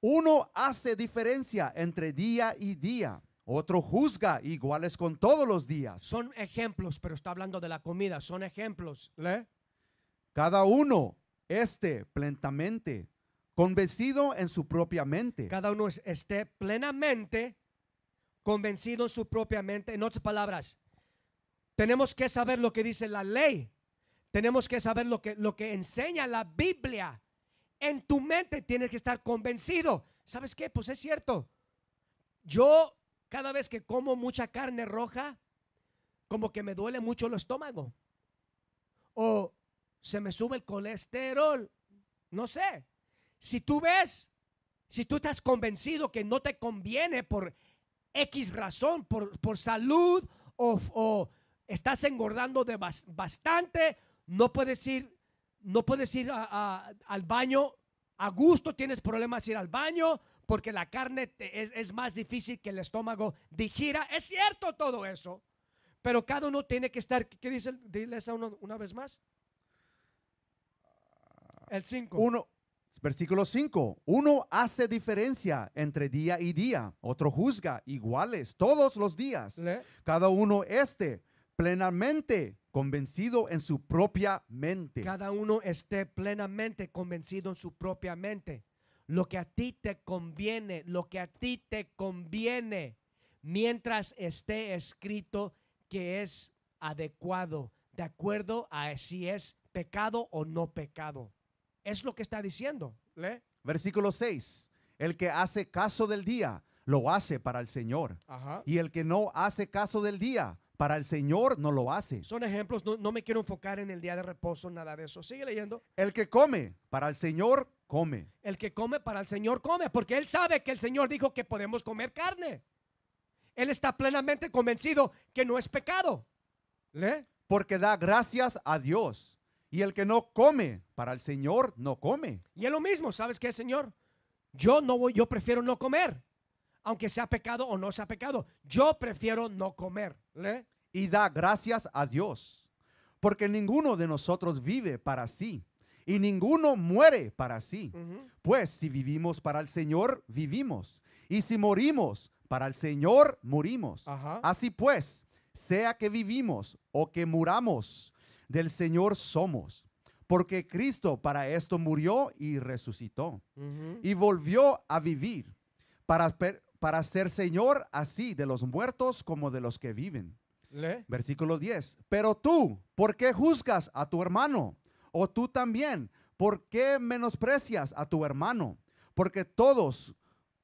Uno hace diferencia entre día y día. Otro juzga iguales con todos los días. Son ejemplos, pero está hablando de la comida. Son ejemplos. ¿Le? Cada uno, esté plenamente, convencido en su propia mente. Cada uno esté plenamente convencido en su propia mente. En otras palabras, tenemos que saber lo que dice la ley. Tenemos que saber lo que, lo que enseña la Biblia en tu mente tienes que estar convencido. ¿Sabes qué? Pues es cierto. Yo cada vez que como mucha carne roja, como que me duele mucho el estómago. O se me sube el colesterol. No sé. Si tú ves, si tú estás convencido que no te conviene por X razón, por, salud o, estás engordando de bastante, no puedes ir no puedes ir al baño a gusto, tienes problemas ir al baño porque la carne es, más difícil que el estómago digira. Es cierto todo eso, pero cada uno tiene que estar, ¿qué dice? Diles a uno una vez más. Ah, el 5. versículo 5. Uno hace diferencia entre día y día, otro juzga iguales todos los días. Cada uno este plenamente convencido en su propia mente. Cada uno esté plenamente convencido en su propia mente. Lo que a ti te conviene, lo que a ti te conviene, mientras esté escrito que es adecuado, de acuerdo a si es pecado o no pecado. Es lo que está diciendo. Versículo 6. El que hace caso del día, lo hace para el Señor. Y el que no hace caso del día, para el Señor no lo hace. Son ejemplos, no, me quiero enfocar en el día de reposo, nada de eso. Sigue leyendo. El que come, para el Señor come. El que come, para el Señor come, porque Él sabe que el Señor dijo que podemos comer carne. Él está plenamente convencido que no es pecado. Porque da gracias a Dios. Y el que no come, para el Señor no come. Y es lo mismo, ¿sabes qué, Señor? Yo no voy, yo prefiero no comer, aunque sea pecado o no sea pecado. Yo prefiero no comer. ¿le? y da gracias a Dios, porque ninguno de nosotros vive para sí y ninguno muere para sí. Pues si vivimos para el Señor, vivimos, y si morimos para el Señor, morimos. Así pues, sea que vivimos o que muramos, del Señor somos. Porque Cristo para esto murió y resucitó y volvió a vivir para, para ser Señor así de los muertos como de los que viven. Versículo 10. Pero tú, ¿por qué juzgas a tu hermano? O tú también, ¿por qué menosprecias a tu hermano? Porque todos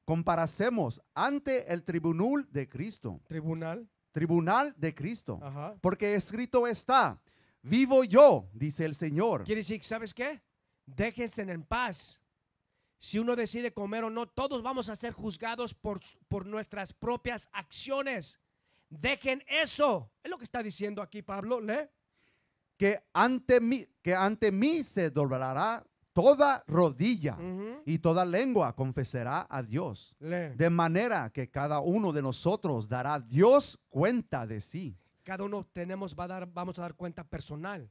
comparacemos ante el tribunal de Cristo. Tribunal. Tribunal de Cristo. Porque escrito está, vivo yo, dice el Señor. Quiere decir, ¿sabes qué? Déjense en paz. Si uno decide comer o no, todos vamos a ser juzgados por, por nuestras propias acciones. Dejen eso. Es lo que está diciendo aquí Pablo. Que ante mí, que ante mí se doblará toda rodilla y toda lengua confesará a Dios. De manera que cada uno de nosotros dará a Dios cuenta de sí. Cada uno tenemos, va a dar, vamos a dar cuenta personal.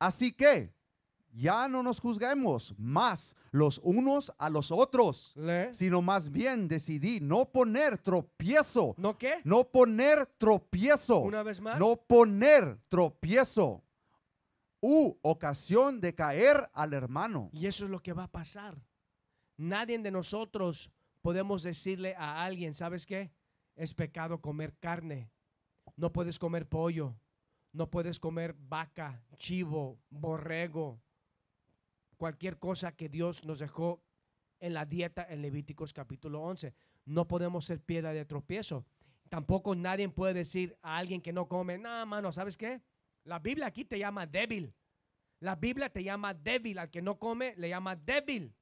Así que ya no nos juzguemos más los unos a los otros, sino más bien decidí no poner tropiezo. ¿No qué? No poner tropiezo. Una vez más. No poner tropiezo u ocasión de caer al hermano. Y eso es lo que va a pasar. Nadie de nosotros podemos decirle a alguien, ¿sabes qué? Es pecado comer carne. No puedes comer pollo. No puedes comer vaca, chivo, borrego cualquier cosa que Dios nos dejó en la dieta en Levíticos capítulo 11. No podemos ser piedra de tropiezo. Tampoco nadie puede decir a alguien que no come, no, mano, ¿sabes qué? La Biblia aquí te llama débil. La Biblia te llama débil. Al que no come, le llama débil.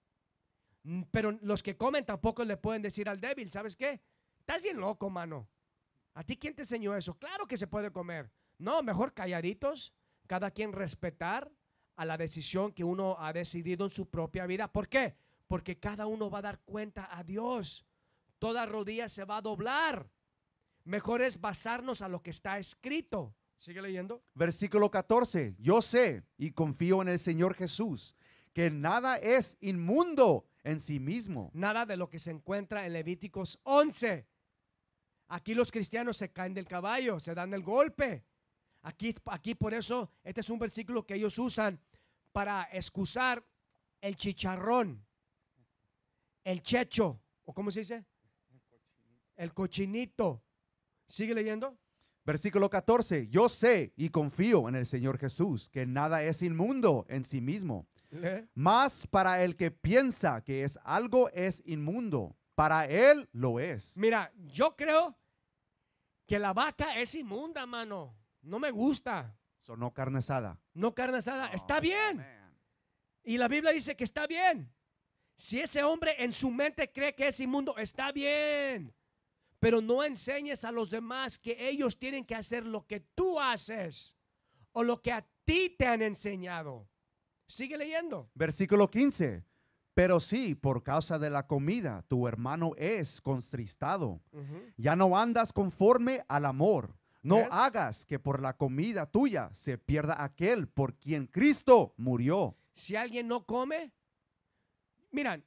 Pero los que comen tampoco le pueden decir al débil, ¿sabes qué? Estás bien loco, mano. ¿A ti quién te enseñó eso? Claro que se puede comer. No, mejor calladitos, cada quien respetar a la decisión que uno ha decidido en su propia vida. ¿Por qué? Porque cada uno va a dar cuenta a Dios. Toda rodilla se va a doblar. Mejor es basarnos a lo que está escrito. Sigue leyendo. Versículo 14. Yo sé y confío en el Señor Jesús que nada es inmundo en sí mismo. Nada de lo que se encuentra en Levíticos 11. Aquí los cristianos se caen del caballo, se dan el golpe. Aquí, por eso, este es un versículo que ellos usan para excusar el chicharrón, el checho, o cómo se dice? El cochinito. Sigue leyendo. Versículo 14. Yo sé y confío en el Señor Jesús que nada es inmundo en sí mismo. ¿Eh? Más para el que piensa que es algo es inmundo, para él lo es. Mira, yo creo que la vaca es inmunda, mano. No me gusta. Sonó no carne asada. No carne está bien. Y la Biblia dice que está bien. Si ese hombre en su mente cree que es inmundo, está bien. Pero no enseñes a los demás que ellos tienen que hacer lo que tú haces o lo que a ti te han enseñado. Sigue leyendo. Versículo 15. Pero si por causa de la comida, tu hermano es constristado. Ya no andas conforme al amor no hagas que por la comida tuya se pierda aquel por quien Cristo murió. Si alguien no come, miran,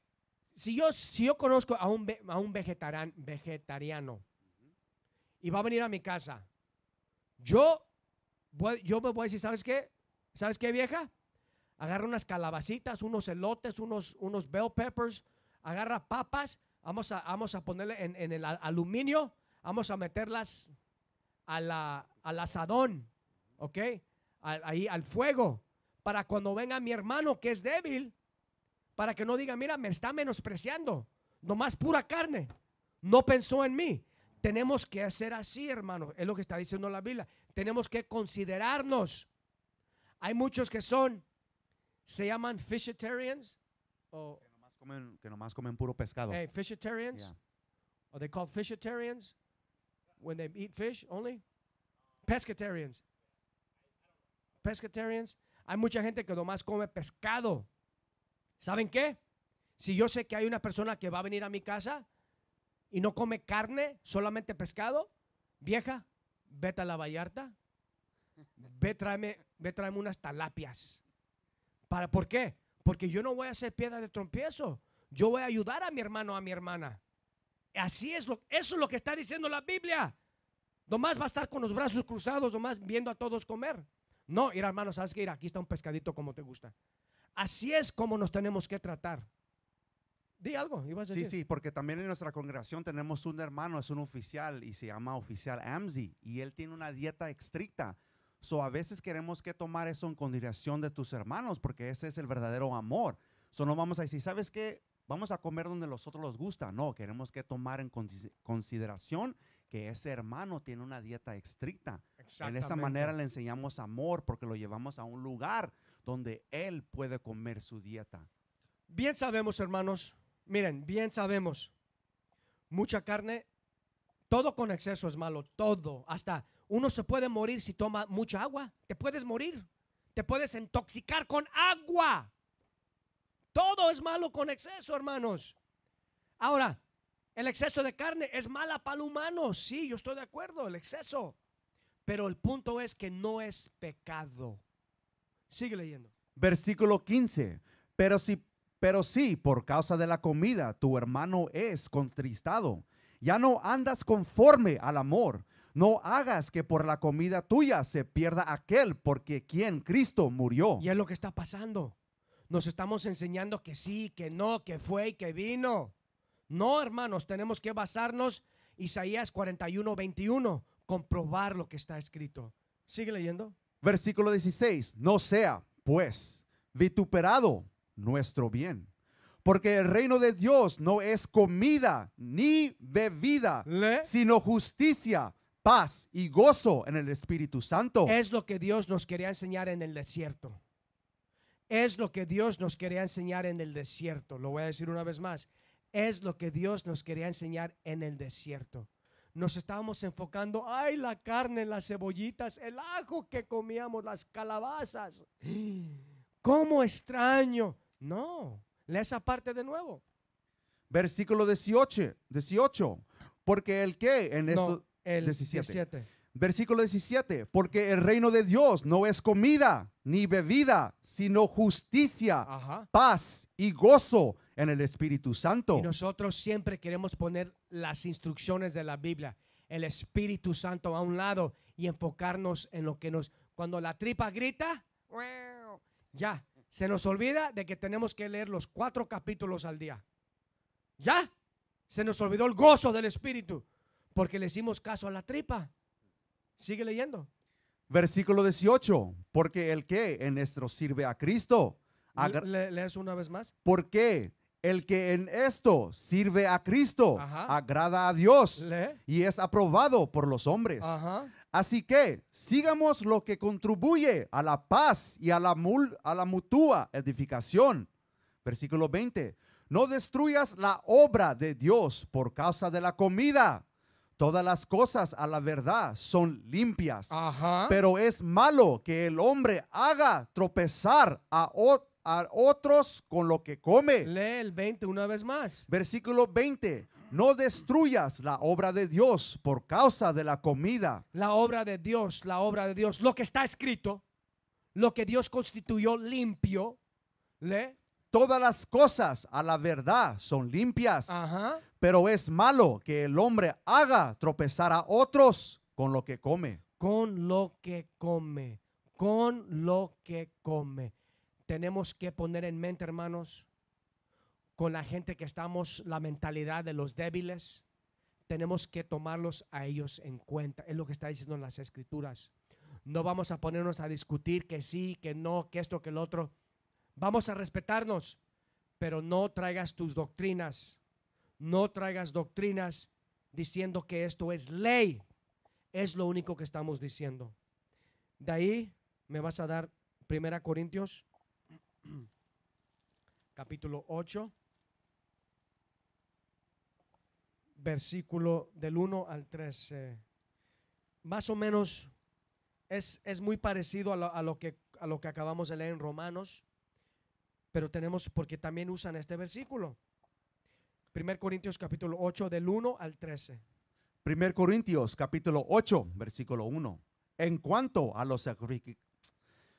si yo, yo conozco a un, a un vegetariano y va a venir a mi casa, yo, voy, yo me voy a decir, ¿sabes qué? ¿Sabes qué, vieja? Agarra unas calabacitas, unos elotes, unos, unos bell peppers, agarra papas, vamos a, vamos a ponerle en, en el aluminio, vamos a meterlas a la, al asadón, ¿ok? ahí al fuego, para cuando venga mi hermano que es débil, para que no diga, mira, me está menospreciando, nomás pura carne, no pensó en mí. Tenemos que hacer así, hermano, es lo que está diciendo la Biblia. Tenemos que considerarnos. Hay muchos que son, se llaman fishitarians, o... Que nomás comen, puro pescado. Hey, fishitarians, O se they call fishitarians when they eat fish only? Pescatarians. Hay mucha gente que nomás come pescado. ¿Saben qué? Si yo sé que hay una persona que va a venir a mi casa y no come carne, solamente pescado, vieja, vete a la Vallarta, ve tráeme, ve unas talapias. ¿Para, ¿Por qué? Porque yo no voy a ser piedra de trompiezo. Yo voy a ayudar a mi hermano, a mi hermana. Así es lo, eso es lo que está diciendo la Biblia. Nomás va a estar con los brazos cruzados, nomás viendo a todos comer. No, ir hermano, sabes que ir aquí está un pescadito como te gusta. Así es como nos tenemos que tratar. Di algo, Sí, sí, porque también en nuestra congregación tenemos un hermano, es un oficial y se llama oficial Amzi y él tiene una dieta estricta. So a veces queremos que tomar eso en consideración de tus hermanos porque ese es el verdadero amor. So no vamos a decir, ¿sabes qué? vamos a comer donde los otros los gusta. No, queremos que tomar en consideración que ese hermano tiene una dieta estricta. En esa manera le enseñamos amor porque lo llevamos a un lugar donde él puede comer su dieta. Bien sabemos, hermanos, miren, bien sabemos, mucha carne, todo con exceso es malo, todo, hasta uno se puede morir si toma mucha agua, te puedes morir, te puedes intoxicar con agua. Todo es malo con exceso, hermanos. Ahora, el exceso de carne es mala para el humano. Sí, yo estoy de acuerdo, el exceso. Pero el punto es que no es pecado. Sigue leyendo. Versículo 15. Pero si, pero si por causa de la comida tu hermano es contristado, ya no andas conforme al amor. No hagas que por la comida tuya se pierda aquel porque quien Cristo murió. Y es lo que está pasando nos estamos enseñando que sí, que no, que fue y que vino. No, hermanos, tenemos que basarnos Isaías 41, 21, comprobar lo que está escrito. Sigue leyendo. Versículo 16, no sea, pues, vituperado nuestro bien. Porque el reino de Dios no es comida ni bebida, sino justicia, paz y gozo en el Espíritu Santo. Es lo que Dios nos quería enseñar en el desierto. Es lo que Dios nos quería enseñar en el desierto. Lo voy a decir una vez más. Es lo que Dios nos quería enseñar en el desierto. Nos estábamos enfocando, ay, la carne, las cebollitas, el ajo que comíamos, las calabazas. [gasps] ¿Cómo extraño? No, lea esa parte de nuevo. Versículo 18, 18. Porque el que en esto... el 17. 17. Versículo 17, porque el reino de Dios no es comida ni bebida, sino justicia, paz y gozo en el Espíritu Santo. nosotros siempre queremos poner las instrucciones de la Biblia, el Espíritu Santo a un lado y enfocarnos en lo que nos... Cuando la tripa grita, ya, se nos olvida de que tenemos que leer los cuatro capítulos al día. Ya, se nos olvidó el gozo del Espíritu, porque le hicimos caso a la tripa. Sigue leyendo. Versículo 18, porque el que en esto sirve a Cristo. leas una vez más? Porque el que en esto sirve a Cristo agrada a Dios y es aprobado por los hombres. Así que sigamos lo que contribuye a la paz y a la, a la mutua edificación. Versículo 20. No destruyas la obra de Dios por causa de la comida todas las cosas a la verdad son limpias, pero es malo que el hombre haga tropezar a, a otros con lo que come. Lee el 20 una vez más. Versículo 20. No destruyas la obra de Dios por causa de la comida. La obra de Dios, la obra de Dios, lo que está escrito, lo que Dios constituyó limpio, lee, todas las cosas a la verdad son limpias, pero es malo que el hombre haga tropezar a otros con lo que come. Con lo que come, con lo que come. Tenemos que poner en mente, hermanos, con la gente que estamos, la mentalidad de los débiles, tenemos que tomarlos a ellos en cuenta. Es lo que está diciendo en las escrituras. No vamos a ponernos a discutir que sí, que no, que esto, que el otro Vamos a respetarnos, pero no traigas tus doctrinas. No traigas doctrinas diciendo que esto es ley. Es lo único que estamos diciendo. De ahí me vas a dar 1 Corintios [clears throat] capítulo 8 versículo del 1 al 3. Eh. más o menos es, es muy parecido a lo, a lo, que, a lo que acabamos de leer en Romanos. Pero tenemos, porque también usan este versículo. 1 Corintios capítulo 8 del 1 al 13. 1 Corintios capítulo 8 versículo 1. En cuanto a los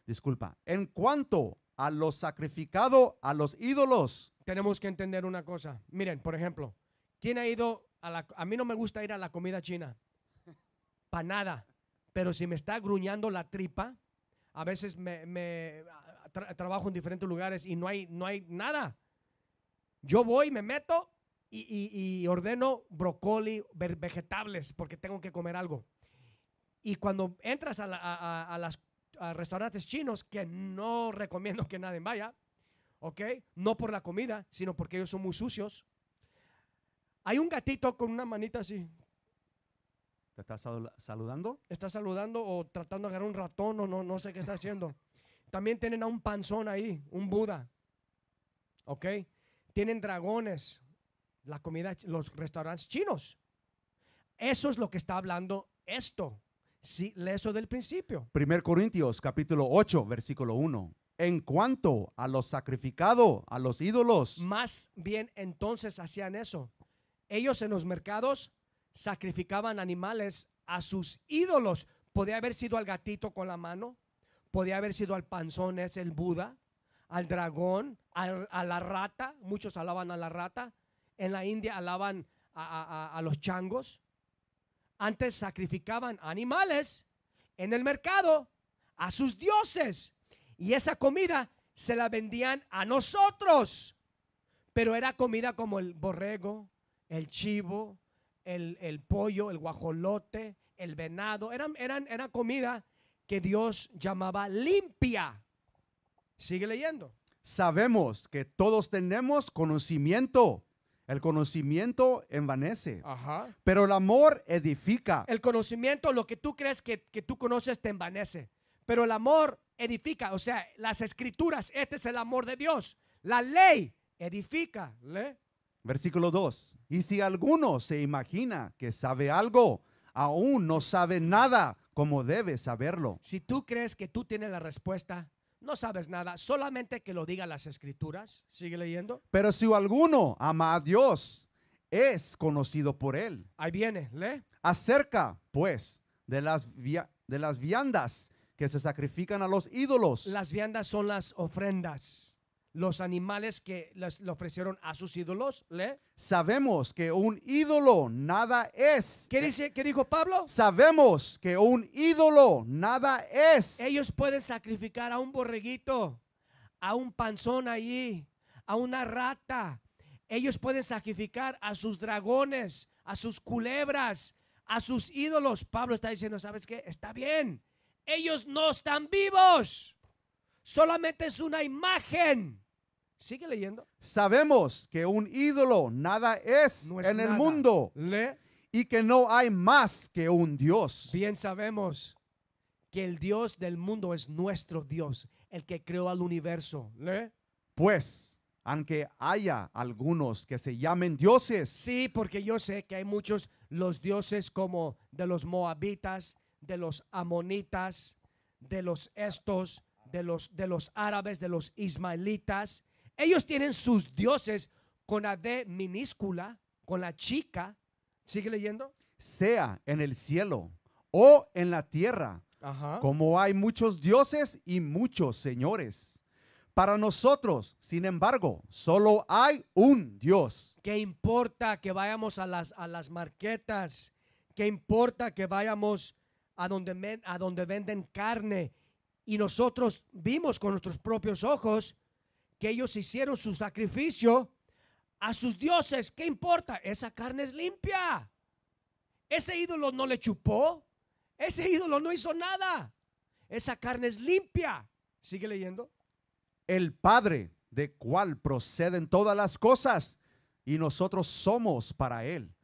disculpa, en cuanto a los sacrificado a los ídolos. Tenemos que entender una cosa. Miren, por ejemplo, ¿quién ha ido a la a mí no me gusta ir a la comida china? Para nada. Pero si me está gruñando la tripa, a veces me trabajo en diferentes lugares y no hay, no hay nada. Yo voy, me meto y, y, ordeno brócoli, vegetables, porque tengo que comer algo. Y cuando entras a, los restaurantes chinos, que no recomiendo que nadie vaya, ¿ok? No por la comida, sino porque ellos son muy sucios. Hay un gatito con una manita así. ¿Te está saludando? Está saludando o tratando de agarrar un ratón o no, no sé qué está haciendo. También tienen a un panzón ahí, un Buda. ¿Ok? Tienen dragones, la comida, los restaurantes chinos. Eso es lo que está hablando esto. Sí, eso del principio. 1 Corintios capítulo 8, versículo 1. En cuanto a los sacrificados, a los ídolos. Más bien entonces hacían eso. Ellos en los mercados sacrificaban animales a sus ídolos. Podía haber sido al gatito con la mano, Podía haber sido al panzón, es el Buda, al dragón, a la rata. Muchos alaban a la rata. En la India alaban a, los changos. Antes sacrificaban animales en el mercado a sus dioses. Y esa comida se la vendían a nosotros. Pero era comida como el borrego, el chivo, el, el pollo, el guajolote, el venado. Eran, eran, era comida que Dios llamaba limpia. Sigue leyendo. Sabemos que todos tenemos conocimiento. El conocimiento envanece. Pero el amor edifica. El conocimiento, lo que tú crees que, que tú conoces, te envanece. Pero el amor edifica. O sea, las escrituras, este es el amor de Dios. La ley edifica. ¿Le? Versículo 2. Y si alguno se imagina que sabe algo, aún no sabe nada como debes saberlo. Si tú crees que tú tienes la respuesta, no sabes nada, solamente que lo digan las escrituras. Sigue leyendo. Pero si alguno ama a Dios, es conocido por él. Ahí viene, lee. Acerca, pues, de las, de las viandas que se sacrifican a los ídolos. Las viandas son las ofrendas los animales que les, le ofrecieron a sus ídolos. ¿le? Sabemos que un ídolo nada es. ¿Qué, dice, ¿Qué dijo Pablo? Sabemos que un ídolo nada es. Ellos pueden sacrificar a un borreguito, a un panzón allí, a una rata. Ellos pueden sacrificar a sus dragones, a sus culebras, a sus ídolos. Pablo está diciendo, ¿sabes qué? Está bien. Ellos no están vivos solamente es una imagen. Sigue leyendo. Sabemos que un ídolo nada es, en el mundo y que no hay más que un Dios. Bien sabemos que el Dios del mundo es nuestro Dios, el que creó al universo. Pues, aunque haya algunos que se llamen dioses. Sí, porque yo sé que hay muchos los dioses como de los moabitas, de los amonitas, de los estos, de los, de los árabes, de los ismaelitas. Ellos tienen sus dioses con la D minúscula, con la chica. ¿Sigue leyendo? Sea en el cielo o en la tierra, como hay muchos dioses y muchos señores. Para nosotros, sin embargo, solo hay un Dios. ¿Qué importa que vayamos a las, a las marquetas? ¿Qué importa que vayamos a donde, a donde venden carne? Y nosotros vimos con nuestros propios ojos que ellos hicieron su sacrificio a sus dioses. ¿Qué importa? Esa carne es limpia. Ese ídolo no le chupó. Ese ídolo no hizo nada. Esa carne es limpia. Sigue leyendo. El Padre, de cual proceden todas las cosas, y nosotros somos para Él.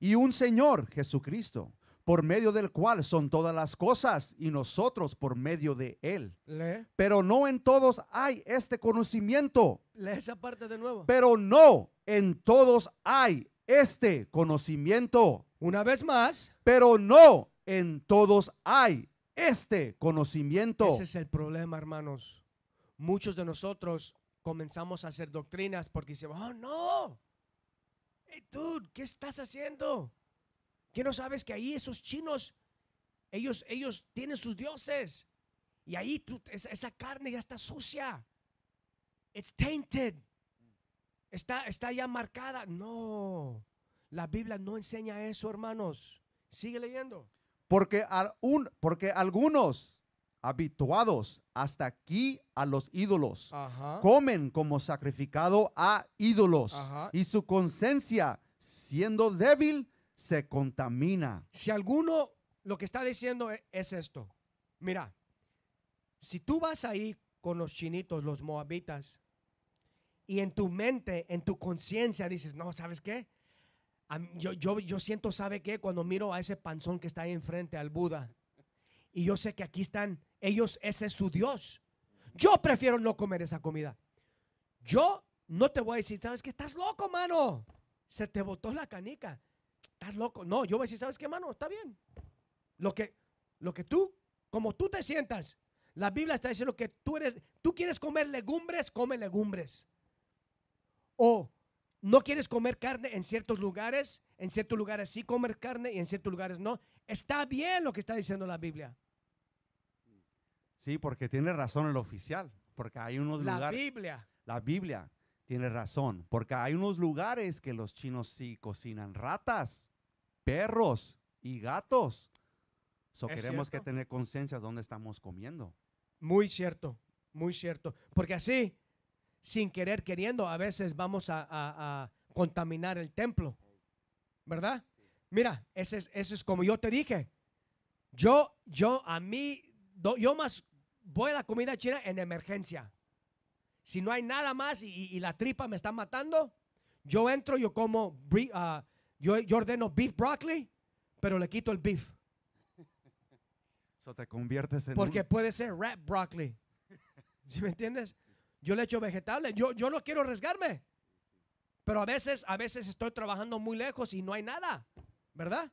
Y un Señor, Jesucristo, por medio del cual son todas las cosas, y nosotros por medio de él. Pero no en todos hay este conocimiento. Lee esa parte de nuevo. Pero no en todos hay este conocimiento. Una vez más. Pero no en todos hay este conocimiento. Ese es el problema, hermanos. Muchos de nosotros comenzamos a hacer doctrinas porque dicen oh no, hey, dude, ¿qué estás haciendo? ¿Qué no sabes que ahí esos chinos, ellos, ellos tienen sus dioses? Y ahí esa, carne ya está sucia. It's tainted. Está, está ya marcada. No. La Biblia no enseña eso, hermanos. Sigue leyendo. Porque, al un, porque algunos habituados hasta aquí a los ídolos comen como sacrificado a ídolos y su conciencia siendo débil se contamina. Si alguno lo que está diciendo e-, es esto, mira, si tú vas ahí con los chinitos, los moabitas, y en tu mente, en tu conciencia dices, no, ¿sabes qué? Yo, yo, yo, siento, ¿sabe qué? Cuando miro a ese panzón que está ahí enfrente al Buda, y yo sé que aquí están, ellos, ese es su Dios. Yo prefiero no comer esa comida. Yo no te voy a decir, ¿sabes qué? Estás loco, mano. Se te botó la canica estás loco. No, yo voy a decir, ¿sabes qué, mano? Está bien. Lo que, lo que tú, como tú te sientas, la Biblia está diciendo que tú eres, tú quieres comer legumbres, come legumbres. O no quieres comer carne en ciertos lugares, en ciertos lugares sí comer carne y en ciertos lugares no. Está bien lo que está diciendo la Biblia. Sí, porque tiene razón el oficial, porque hay unos lugares. La Biblia. La Biblia tiene razón, porque hay unos lugares que los chinos sí cocinan ratas perros y gatos. So, queremos que tener conciencia de dónde estamos comiendo. Muy cierto, muy cierto. Porque así, sin querer queriendo, a veces vamos a, contaminar el templo. ¿Verdad? Mira, ese es, es como yo te dije. Yo, yo, a mí, yo más voy a la comida china en emergencia. Si no hay nada más y, la tripa me está matando, yo entro, yo como ah, yo, ordeno beef broccoli, pero le quito el beef. Eso te conviertes en. Porque puede ser rat broccoli. [laughs] me entiendes? Yo le echo vegetales. Yo, yo no quiero arriesgarme. Pero a veces, a veces estoy trabajando muy lejos y no hay nada. ¿Verdad?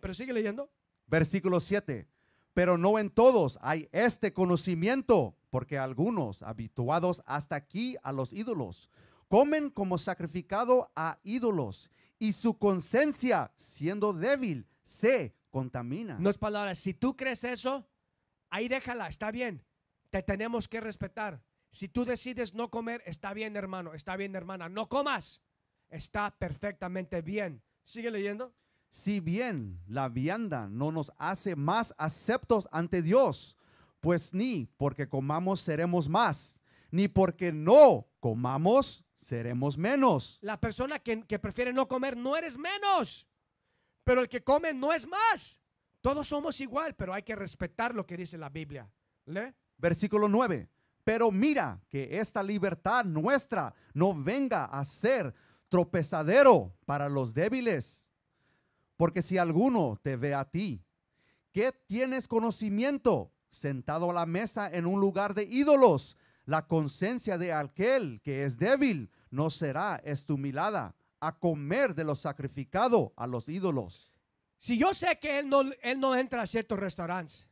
Pero sigue leyendo. Versículo 7. Pero no en todos hay este conocimiento, porque algunos habituados hasta aquí a los ídolos comen como sacrificado a ídolos y su conciencia, siendo débil, se contamina. No es palabras, si tú crees eso, ahí déjala, está bien, te tenemos que respetar. Si tú decides no comer, está bien hermano, está bien hermana, no comas, está perfectamente bien. Sigue leyendo. Si bien la vianda no nos hace más aceptos ante Dios, pues ni porque comamos seremos más ni porque no comamos, seremos menos. La persona que, prefiere no comer no eres menos, pero el que come no es más. Todos somos igual, pero hay que respetar lo que dice la Biblia. ¿Le? Versículo 9. Pero mira que esta libertad nuestra no venga a ser tropezadero para los débiles. Porque si alguno te ve a ti, que tienes conocimiento sentado a la mesa en un lugar de ídolos, la conciencia de aquel que es débil no será estumilada a comer de lo sacrificado a los ídolos. Si yo sé que él no, él no entra a ciertos restaurantes,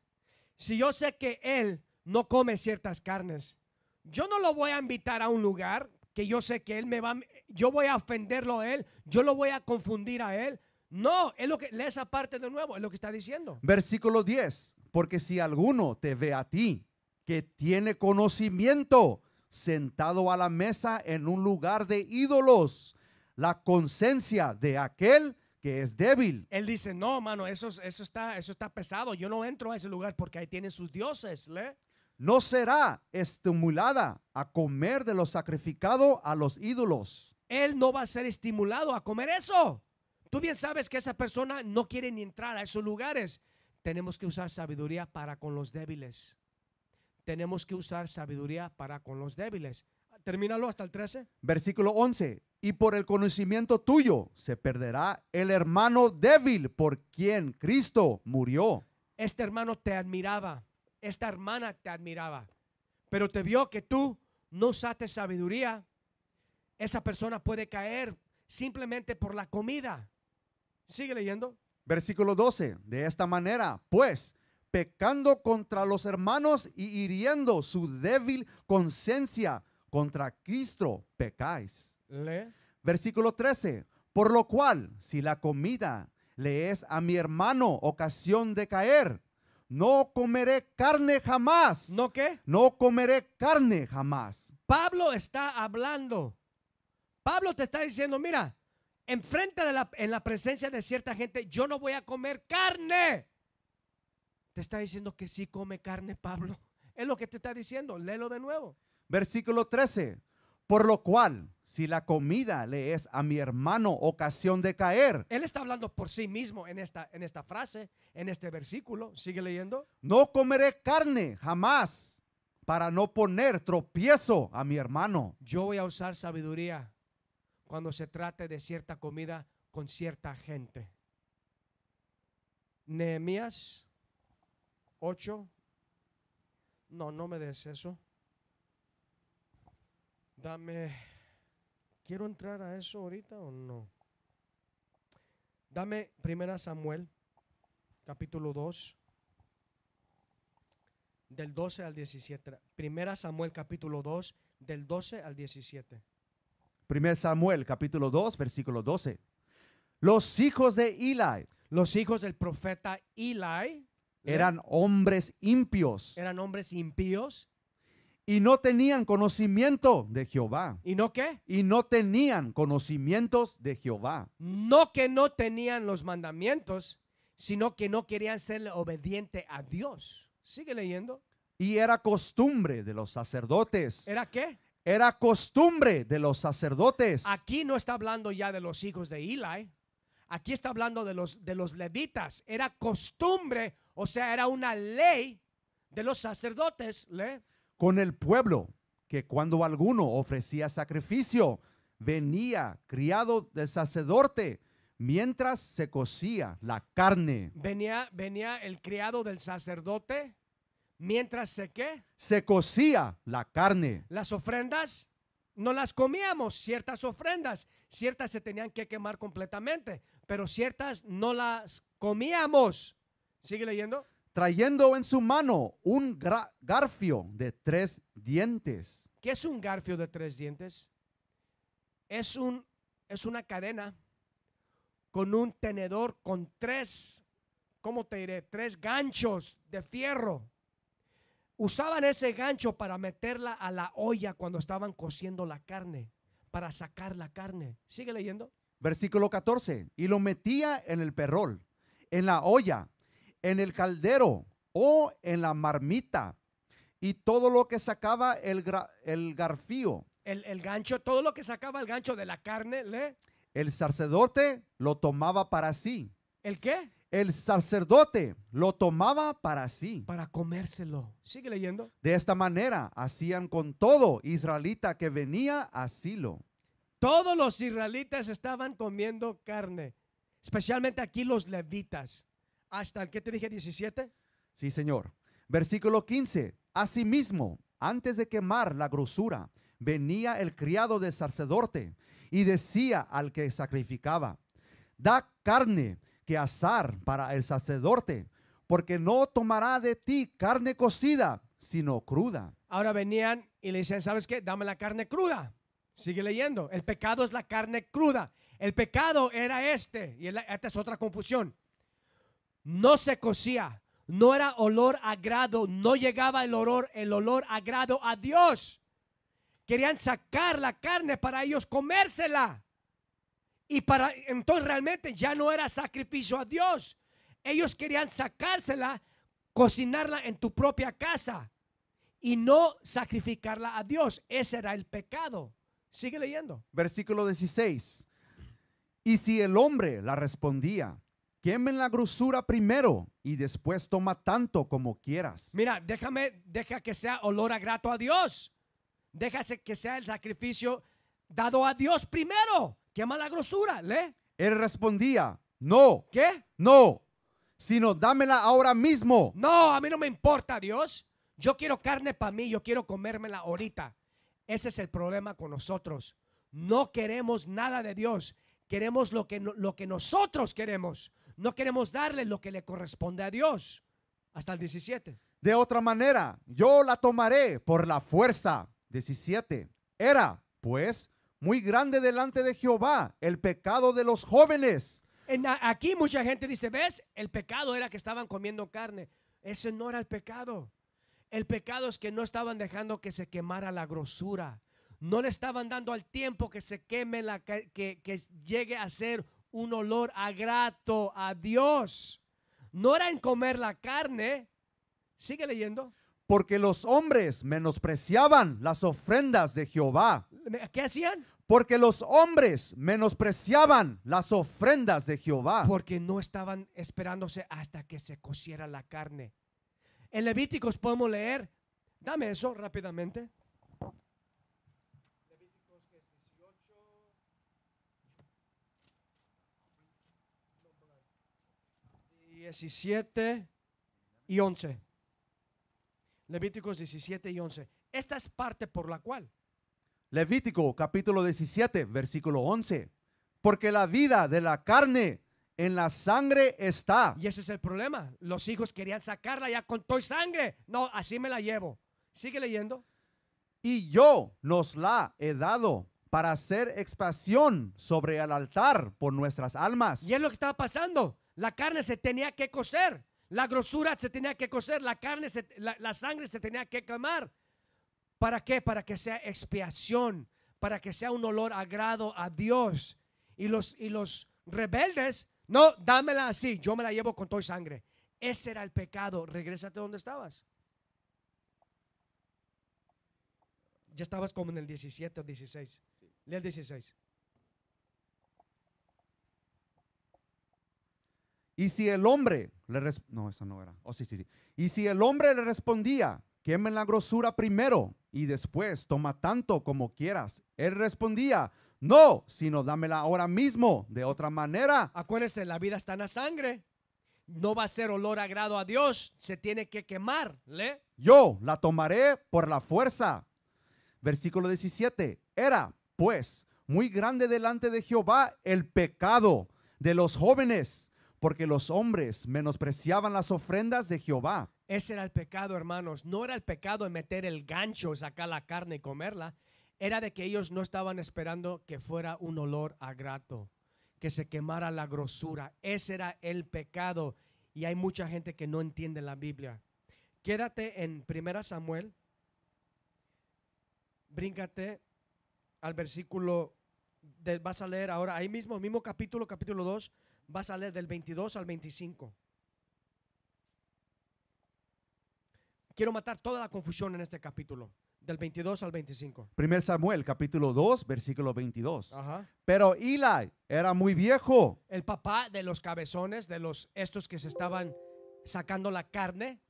si yo sé que él no come ciertas carnes, yo no lo voy a invitar a un lugar que yo sé que él me va, yo voy a ofenderlo a él, yo lo voy a confundir a él. No, es lo que, lee esa parte de nuevo, es lo que está diciendo. Versículo 10, porque si alguno te ve a ti que tiene conocimiento, sentado a la mesa en un lugar de ídolos, la conciencia de aquel que es débil. Él dice, no, mano, eso, eso, está, eso está pesado, yo no entro a ese lugar porque ahí tienen sus dioses. ¿le? No será estimulada a comer de lo sacrificado a los ídolos. Él no va a ser estimulado a comer eso. Tú bien sabes que esa persona no quiere ni entrar a esos lugares. Tenemos que usar sabiduría para con los débiles tenemos que usar sabiduría para con los débiles. Termínalo hasta el 13. Versículo 11. Y por el conocimiento tuyo se perderá el hermano débil por quien Cristo murió. Este hermano te admiraba, esta hermana te admiraba, pero te vio que tú no usaste sabiduría. Esa persona puede caer simplemente por la comida. Sigue leyendo. Versículo 12. De esta manera, pues, pecando contra los hermanos y hiriendo su débil conciencia contra Cristo, pecáis. Versículo 13. Por lo cual, si la comida le es a mi hermano ocasión de caer, no comeré carne jamás. ¿No qué? No comeré carne jamás. Pablo está hablando. Pablo te está diciendo, mira, enfrente de la, en la presencia de cierta gente, yo no voy a comer carne está diciendo que sí come carne, Pablo. [laughs] Es lo que te está diciendo. Léelo de nuevo. Versículo 13. Por lo cual, si la comida le es a mi hermano ocasión de caer. Él está hablando por sí mismo en esta, en esta frase, en este versículo. Sigue leyendo. No comeré carne jamás para no poner tropiezo a mi hermano. Yo voy a usar sabiduría cuando se trate de cierta comida con cierta gente. Nehemías 8. No, no me des eso. Dame, ¿quiero entrar a eso ahorita o no? Dame 1 Samuel, capítulo 2, del 12 al 17. Primera Samuel, capítulo 2, del 12 al 17. 1 Samuel, capítulo 2, versículo 12. Los hijos de Eli. Los hijos del profeta Eli. Eran hombres impios. Eran hombres impíos. Y no tenían conocimiento de Jehová. ¿Y no qué? Y no tenían conocimientos de Jehová. No que no tenían los mandamientos, sino que no querían ser obediente a Dios. Sigue leyendo. Y era costumbre de los sacerdotes. ¿Era qué? Era costumbre de los sacerdotes. Aquí no está hablando ya de los hijos de Eli. Aquí está hablando de los, de los levitas. Era costumbre o sea, era una ley de los sacerdotes con el pueblo, que cuando alguno ofrecía sacrificio, venía criado del sacerdote mientras se cocía la carne. Venía, venía el criado del sacerdote mientras se qué? Se cocía la carne. Las ofrendas no las comíamos, ciertas ofrendas, ciertas se tenían que quemar completamente, pero ciertas no las comíamos. Sigue leyendo. Trayendo en su mano un garfio de tres dientes. ¿Qué es un garfio de tres dientes? Es, un, es una cadena con un tenedor con tres, ¿cómo te diré? Tres ganchos de fierro. Usaban ese gancho para meterla a la olla cuando estaban cociendo la carne, para sacar la carne. Sigue leyendo. Versículo 14. Y lo metía en el perrol, en la olla, en el caldero o en la marmita y todo lo que sacaba el, el garfío. El, el, gancho, todo lo que sacaba el gancho de la carne, le. El sacerdote lo tomaba para sí. ¿El qué? El sacerdote lo tomaba para sí. Para comérselo. Sigue leyendo. De esta manera hacían con todo israelita que venía a Silo. Todos los israelitas estaban comiendo carne, especialmente aquí los levitas hasta el que te dije 17. Sí, Señor. Versículo 15. Asimismo, antes de quemar la grosura, venía el criado del sacerdote y decía al que sacrificaba, da carne que asar para el sacerdote, porque no tomará de ti carne cocida, sino cruda. Ahora venían y le decían, ¿sabes qué? Dame la carne cruda. Sigue leyendo. El pecado es la carne cruda. El pecado era este. Y esta es otra confusión no se cocía, no era olor agrado, no llegaba el olor, el olor agrado a Dios. Querían sacar la carne para ellos comérsela. Y para entonces realmente ya no era sacrificio a Dios. Ellos querían sacársela, cocinarla en tu propia casa y no sacrificarla a Dios. Ese era el pecado. Sigue leyendo. Versículo 16. Y si el hombre la respondía, Quemen la grosura primero y después toma tanto como quieras. Mira, déjame, deja que sea olor a grato a Dios. Déjase que sea el sacrificio dado a Dios primero. Quema la grosura, ¿le? Él respondía, no. ¿Qué? No, sino dámela ahora mismo. No, a mí no me importa, Dios. Yo quiero carne para mí, yo quiero comérmela ahorita. Ese es el problema con nosotros. No queremos nada de Dios. Queremos lo que, lo que nosotros queremos no queremos darle lo que le corresponde a Dios. Hasta el 17. De otra manera, yo la tomaré por la fuerza. 17. Era, pues, muy grande delante de Jehová el pecado de los jóvenes. En, aquí mucha gente dice, ¿ves? El pecado era que estaban comiendo carne. Ese no era el pecado. El pecado es que no estaban dejando que se quemara la grosura. No le estaban dando al tiempo que se queme la que llegue a ser un olor agrato a Dios. No era en comer la carne. Sigue leyendo. Porque los hombres menospreciaban las ofrendas de Jehová. ¿Qué hacían? Porque los hombres menospreciaban las ofrendas de Jehová. Porque no estaban esperándose hasta que se cociera la carne. En Levíticos podemos leer, dame eso rápidamente. 17 y 11. Levíticos 17 y 11. Esta es parte por la cual. Levítico capítulo 17, versículo 11. Porque la vida de la carne en la sangre está. Y ese es el problema. Los hijos querían sacarla ya con toda sangre. No, así me la llevo. Sigue leyendo. Y yo nos la he dado para hacer expiación sobre el altar por nuestras almas. Y es lo que estaba pasando. La carne se tenía que cocer, la grosura se tenía que cocer, la carne, la, sangre se tenía que quemar. ¿Para qué? Para que sea expiación, para que sea un olor agrado a Dios. Y los, y los rebeldes, no, dámela así, yo me la llevo con toda sangre. Ese era el pecado. Regrésate donde estabas. Ya estabas como en el 17 o 16. Lee el 16. Y si el hombre le no, no era. Oh, sí, sí, Y si el hombre le respondía, quemen la grosura primero y después toma tanto como quieras. Él respondía, no, sino dámela ahora mismo, de otra manera. Acuérdense, la vida está en la sangre. No va a ser olor agrado a Dios, se tiene que quemar. ¿le? Yo la tomaré por la fuerza. Versículo 17. Era, pues, muy grande delante de Jehová el pecado de los jóvenes porque los hombres menospreciaban las ofrendas de Jehová. Ese era el pecado, hermanos. No era el pecado de meter el gancho, sacar la carne y comerla. Era de que ellos no estaban esperando que fuera un olor a grato, que se quemara la grosura. Ese era el pecado. Y hay mucha gente que no entiende la Biblia. Quédate en 1 Samuel. Bríncate al versículo. vas a leer ahora, ahí mismo, mismo capítulo, capítulo 2 vas a leer del 22 al 25. Quiero matar toda la confusión en este capítulo, del 22 al 25. Primer Samuel, capítulo 2, versículo 22. Pero Eli era muy viejo. El papá de los cabezones, de los estos que se estaban sacando la carne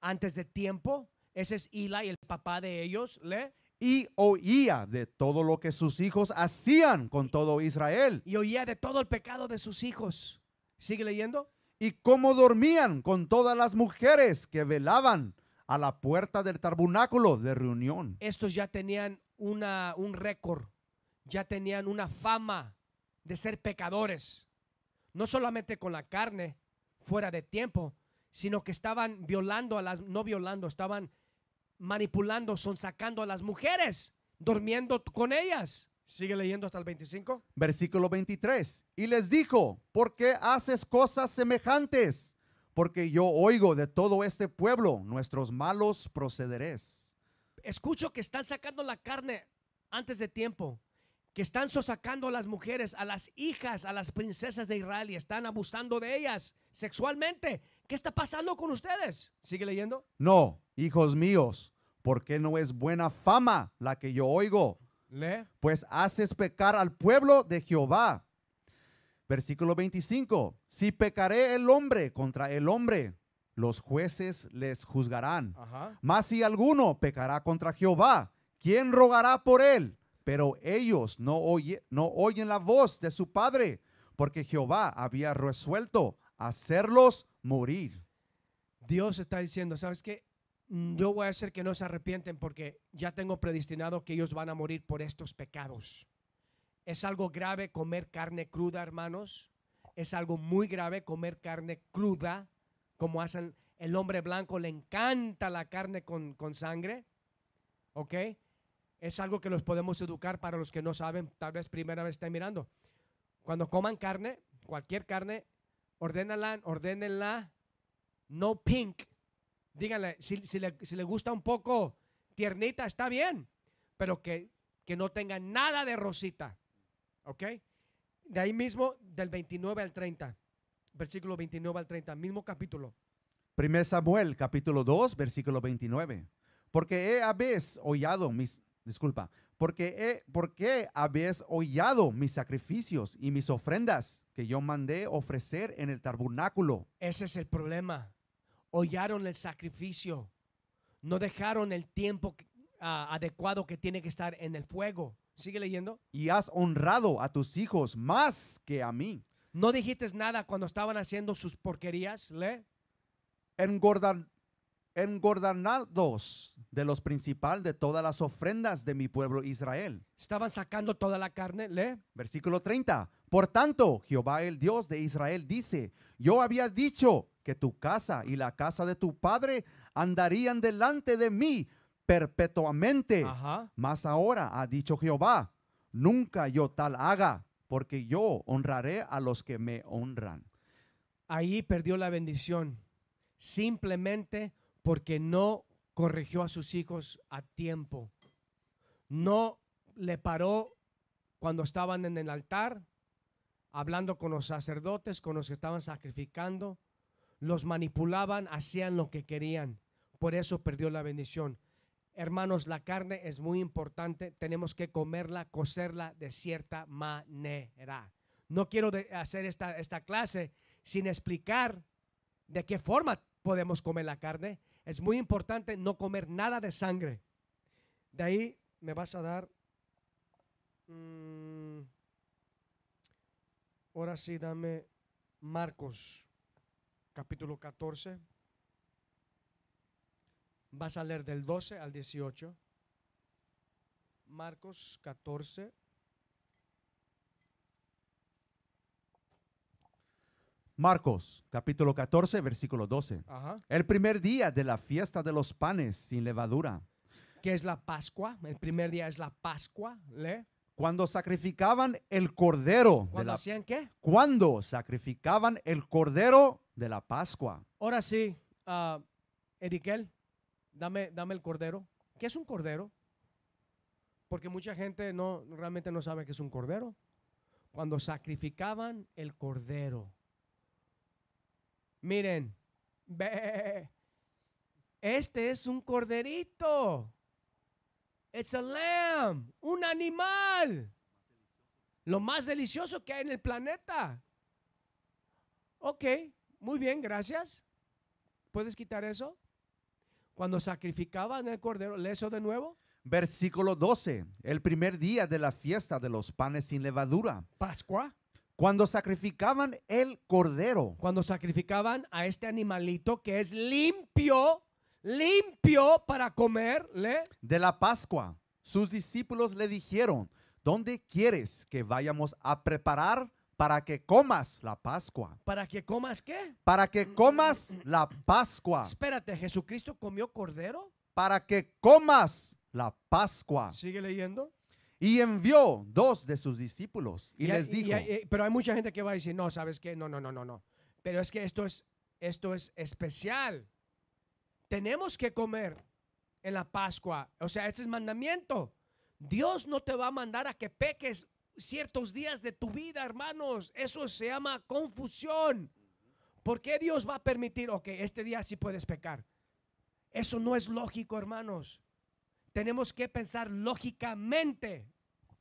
antes de tiempo, ese es Eli, el papá de ellos, ¿le? y oía de todo lo que sus hijos hacían con todo Israel. Y oía de todo el pecado de sus hijos. Sigue leyendo. Y cómo dormían con todas las mujeres que velaban a la puerta del tabernáculo de reunión. Estos ya tenían una, un récord, ya tenían una fama de ser pecadores, no solamente con la carne, fuera de tiempo, sino que estaban violando a las, no violando, estaban manipulando, son sacando a las mujeres, durmiendo con ellas. Sigue leyendo hasta el 25. Versículo 23. Y les dijo, ¿por qué haces cosas semejantes? Porque yo oigo de todo este pueblo nuestros malos procederes. Escucho que están sacando la carne antes de tiempo, que están sosacando a las mujeres, a las hijas, a las princesas de Israel y están abusando de ellas sexualmente. ¿Qué está pasando con ustedes? ¿Sigue leyendo? No, hijos míos, porque no es buena fama la que yo oigo? Pues haces pecar al pueblo de Jehová. Versículo 25. Si pecaré el hombre contra el hombre, los jueces les juzgarán. Ajá. Mas si alguno pecará contra Jehová, ¿quién rogará por él? Pero ellos no, no oyen la voz de su padre, porque Jehová había resuelto hacerlos morir. Dios está diciendo, ¿sabes qué? Mm, yo voy a hacer que no se arrepienten porque ya tengo predestinado que ellos van a morir por estos pecados. Es algo grave comer carne cruda, hermanos. Es algo muy grave comer carne cruda, como hacen el hombre blanco, le encanta la carne con, con sangre. ¿Ok? Es algo que los podemos educar para los que no saben, tal vez primera vez estén mirando. Cuando coman carne, cualquier carne, ordénala, ordénenla, no pink. Díganle, si, le, gusta un poco tiernita, está bien, pero que, no tenga nada de rosita. ¿Ok? De ahí mismo, del 29 al 30, versículo 29 al 30, mismo capítulo. Primer Samuel, capítulo 2, versículo 29. Porque he habéis hollado mis, disculpa, porque, qué eh, qué habéis hollado mis sacrificios y mis ofrendas que yo mandé ofrecer en el tabernáculo. Ese es el problema. Hollaron el sacrificio. No dejaron el tiempo adecuado que tiene que estar en el fuego. Sigue leyendo. Y has honrado a tus hijos más que a mí. No dijiste nada cuando estaban haciendo sus porquerías, ¿le? Engordan, engordanados de los principales de todas las ofrendas de mi pueblo Israel. Estaban sacando toda la carne, lee. Versículo 30. Por tanto, Jehová el Dios de Israel dice, yo había dicho que tu casa y la casa de tu padre andarían delante de mí perpetuamente. Mas ahora ha dicho Jehová, nunca yo tal haga, porque yo honraré a los que me honran. Ahí perdió la bendición simplemente porque no corrigió a sus hijos a tiempo. No le paró cuando estaban en el altar, hablando con los sacerdotes, con los que estaban sacrificando. Los manipulaban, hacían lo que querían. Por eso perdió la bendición. Hermanos, la carne es muy importante. Tenemos que comerla, cocerla de cierta manera. No quiero hacer esta, esta clase sin explicar de qué forma podemos comer la carne es muy importante no comer nada de sangre. De ahí me vas a dar... Mm, ahora sí, dame Marcos, capítulo 14. Vas a leer del 12 al 18. Marcos 14, Marcos, capítulo 14, versículo 12. El primer día de la fiesta de los panes sin levadura. ¿Qué es la Pascua? El primer día es la Pascua. ¿Le? Cuando sacrificaban el cordero. ¿Cuándo hacían qué? Cuando sacrificaban el cordero de la Pascua. Ahora sí, ah, Erikel, dame, dame el cordero. ¿Qué es un cordero? Porque mucha gente no, realmente no sabe qué es un cordero. Cuando sacrificaban el cordero Miren, ve, este es un corderito. It's a lamb, un animal. Lo más delicioso que hay en el planeta. Ok, muy bien, gracias. ¿Puedes quitar eso? Cuando sacrificaban el cordero, ¿le eso de nuevo? Versículo 12, el primer día de la fiesta de los panes sin levadura. Pascua. Cuando sacrificaban el cordero. Cuando sacrificaban a este animalito que es limpio, limpio para comerle. De la Pascua, sus discípulos le dijeron, ¿dónde quieres que vayamos a preparar para que comas la Pascua? ¿Para que comas qué? Para que comas la Pascua. Espérate, ¿Jesucristo comió cordero? Para que comas la Pascua. Sigue leyendo. Y envió dos de sus discípulos y, les dijo. Eh, pero hay mucha gente que va a decir, no, ¿sabes qué? No, no, no, no, no. Pero es que esto es, esto es especial. Tenemos que comer en la Pascua. O sea, este es mandamiento. Dios no te va a mandar a que peques ciertos días de tu vida, hermanos. Eso se llama confusión. ¿Por qué Dios va a permitir, ok, este día sí puedes pecar? Eso no es lógico, hermanos. Tenemos que pensar lógicamente.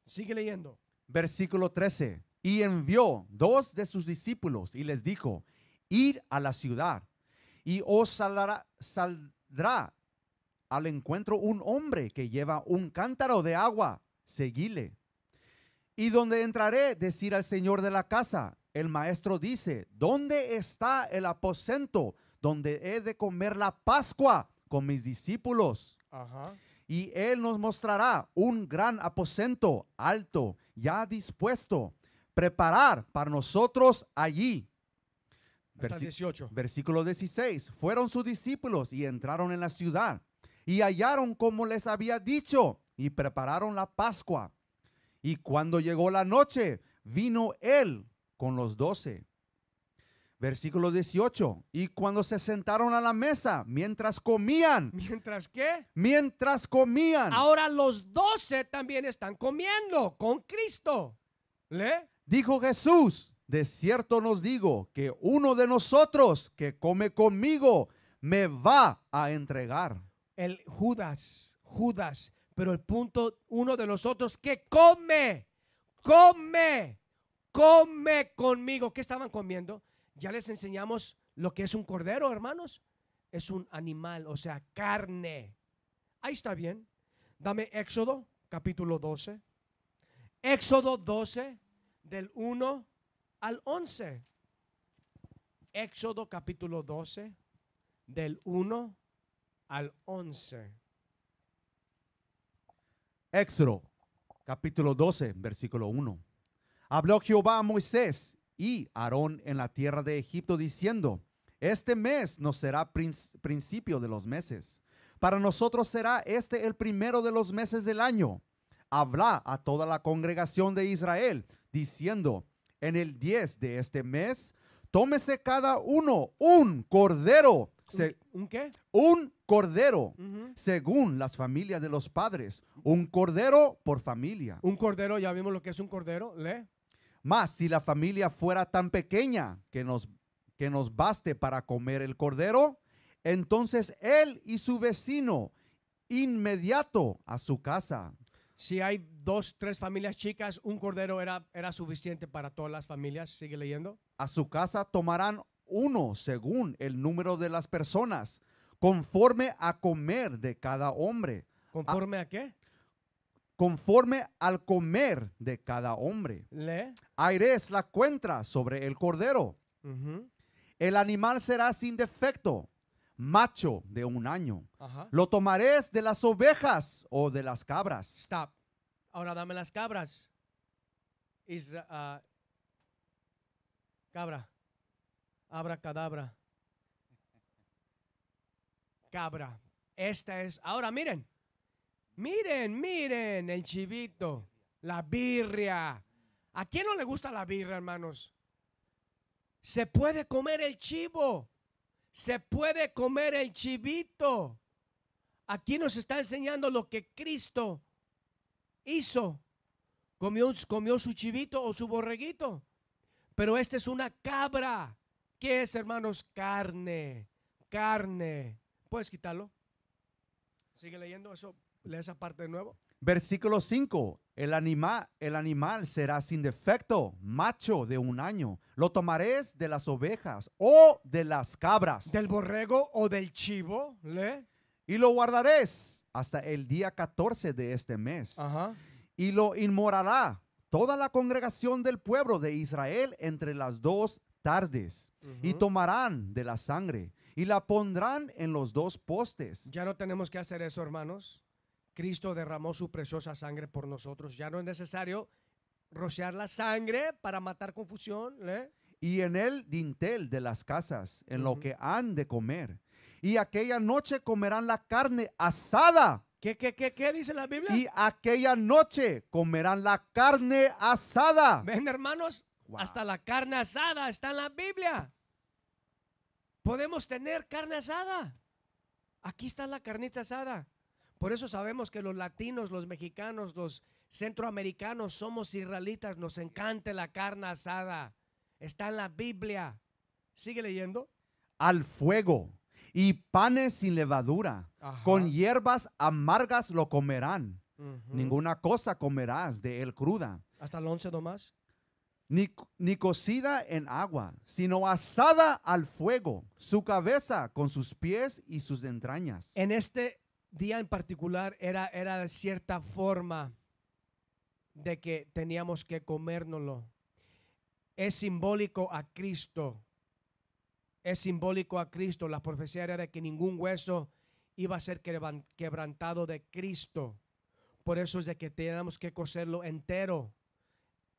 Sigue leyendo. Versículo 13. Y envió dos de sus discípulos y les dijo, ir a la ciudad y os saldrá al encuentro un hombre que lleva un cántaro de agua, seguile. Y donde entraré, decir al señor de la casa, el maestro dice, ¿dónde está el aposento donde he de comer la Pascua con mis discípulos? Ajá y él nos mostrará un gran aposento alto, ya dispuesto, preparar para nosotros allí. Versículo 16. Fueron sus discípulos y entraron en la ciudad y hallaron como les había dicho y prepararon la Pascua. Y cuando llegó la noche, vino él con los doce. Versículo 18. Y cuando se sentaron a la mesa, mientras comían. [laughs] ¿Mientras qué? Mientras comían. Ahora los doce también están comiendo con Cristo. ¿Le? Dijo Jesús, de cierto nos digo que uno de nosotros que come conmigo me va a entregar. El Judas, Judas, pero el punto, uno de nosotros que come, come, come conmigo. ¿Qué estaban comiendo? Ya les enseñamos lo que es un cordero, hermanos. Es un animal, o sea, carne. Ahí está bien. Dame Éxodo, capítulo 12. Éxodo 12, del 1 al 11. Éxodo, capítulo 12, del 1 al 11. Éxodo, capítulo 12, versículo 1. Habló Jehová a Moisés y Aarón en la tierra de Egipto, diciendo, este mes no será principio de los meses. Para nosotros será este el primero de los meses del año. Habla a toda la congregación de Israel, diciendo, en el 10 de este mes, tómese cada uno un cordero. ¿Un qué? Un cordero, según las familias de los padres. Un cordero por familia. Un cordero, ya vimos lo que es un cordero, lee. Más si la familia fuera tan pequeña que nos, que nos baste para comer el cordero, entonces él y su vecino inmediato a su casa. Si hay dos, tres familias chicas, un cordero era, era suficiente para todas las familias. Sigue leyendo. A su casa tomarán uno según el número de las personas, conforme a comer de cada hombre. ¿Conforme a qué? conforme al comer de cada hombre. Le. Aires la cuentra sobre el cordero. El animal será sin defecto, macho de un año. Lo tomaré de las ovejas o de las cabras. Stop. Ahora dame las cabras. Ah, cabra. Abra cadabra. Cabra. Esta es. Ahora miren. Miren, miren, el chivito, la birria. ¿A quién no le gusta la birria, hermanos? Se puede comer el chivo. Se puede comer el chivito. Aquí nos está enseñando lo que Cristo hizo. Comió, comió su chivito o su borreguito. Pero esta es una cabra. ¿Qué es, hermanos? Carne. Carne. ¿Puedes quitarlo? Sigue leyendo eso esa parte de nuevo. Versículo 5. El, anima, el animal será sin defecto, macho de un año. Lo tomaréis de las ovejas o de las cabras. Del borrego o del chivo. Y lo guardaréis hasta el día 14 de este mes. Y lo inmorará toda la congregación del pueblo de Israel entre las dos tardes. Y tomarán de la sangre y la pondrán en los dos postes. Ya no tenemos que hacer eso, hermanos. Cristo derramó su preciosa sangre por nosotros. Ya no es necesario rociar la sangre para matar confusión. Y en el dintel de las casas, en lo que han de comer. Y aquella noche comerán la carne asada. ¿Qué, qué, qué, qué dice la Biblia? Y aquella noche comerán la carne asada. Ven, hermanos, hasta la carne asada está en la Biblia. Podemos tener carne asada. Aquí está la carnita asada. Por eso sabemos que los latinos, los mexicanos, los centroamericanos somos israelitas, nos encanta la carne asada. Está en la Biblia. Sigue leyendo. Al fuego y panes sin levadura, con hierbas amargas lo comerán. Ninguna cosa comerás de él cruda. Hasta el once nomás. Ni, ni, cocida en agua, sino asada al fuego, su cabeza con sus pies y sus entrañas. En este día en particular era, era de cierta forma de que teníamos que comérnoslo. Es simbólico a Cristo. Es simbólico a Cristo. La profecía era de que ningún hueso iba a ser quebrantado de Cristo. Por eso es de que teníamos que coserlo entero.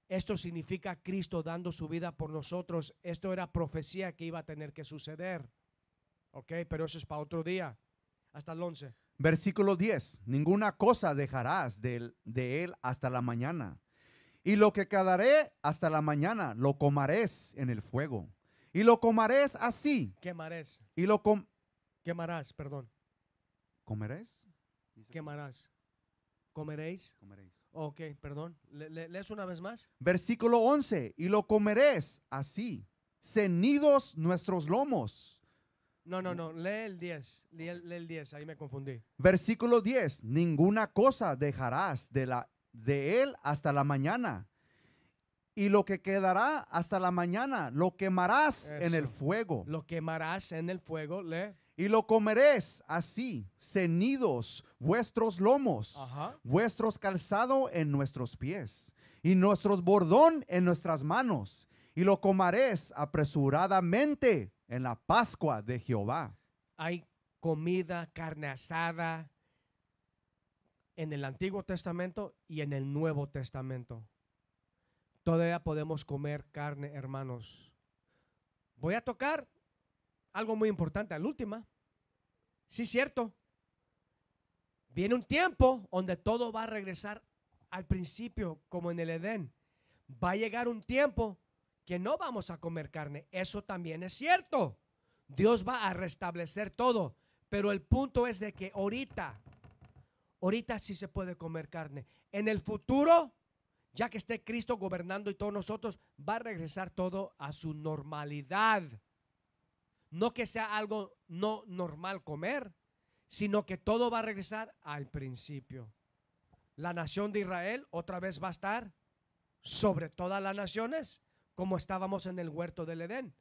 Esto significa Cristo dando su vida por nosotros. Esto era profecía que iba a tener que suceder. Ok, pero eso es para otro día. Hasta el 11. Versículo 10, ninguna cosa dejarás de él, hasta la mañana. Y lo que quedaré hasta la mañana lo comaréis en el fuego. Y lo comaréis así. Quemaréis. Y lo quemarás, perdón. ¿Comeréis? Quemarás. ¿Comeréis? Comeréis. Ok, perdón. ¿Lees una vez más? Versículo 11. Y lo comeréis así, cenidos nuestros lomos no, no, no. Lee el 10. Lee el, 10. Ahí me confundí. Versículo 10. Ninguna cosa dejarás de, la, de él hasta la mañana. Y lo que quedará hasta la mañana lo quemarás en el fuego. Lo quemarás en el fuego. Lee y lo comeréis así, cenidos vuestros lomos, vuestros calzado en nuestros pies, y nuestros bordón en nuestras manos, y lo comeréis apresuradamente en la Pascua de Jehová. Hay comida, carne asada en el Antiguo Testamento y en el Nuevo Testamento. Todavía podemos comer carne, hermanos. Voy a tocar algo muy importante al última. Sí, cierto. Viene un tiempo donde todo va a regresar al principio, como en el Edén. Va a llegar un tiempo que no vamos a comer carne. Eso también es cierto. Dios va a restablecer todo. Pero el punto es de que ahorita, ahorita sí se puede comer carne. En el futuro, ya que esté Cristo gobernando y todos nosotros, va a regresar todo a su normalidad. No que sea algo no normal comer, sino que todo va a regresar al principio. La nación de Israel otra vez va a estar sobre todas las naciones como estábamos en el huerto del Edén.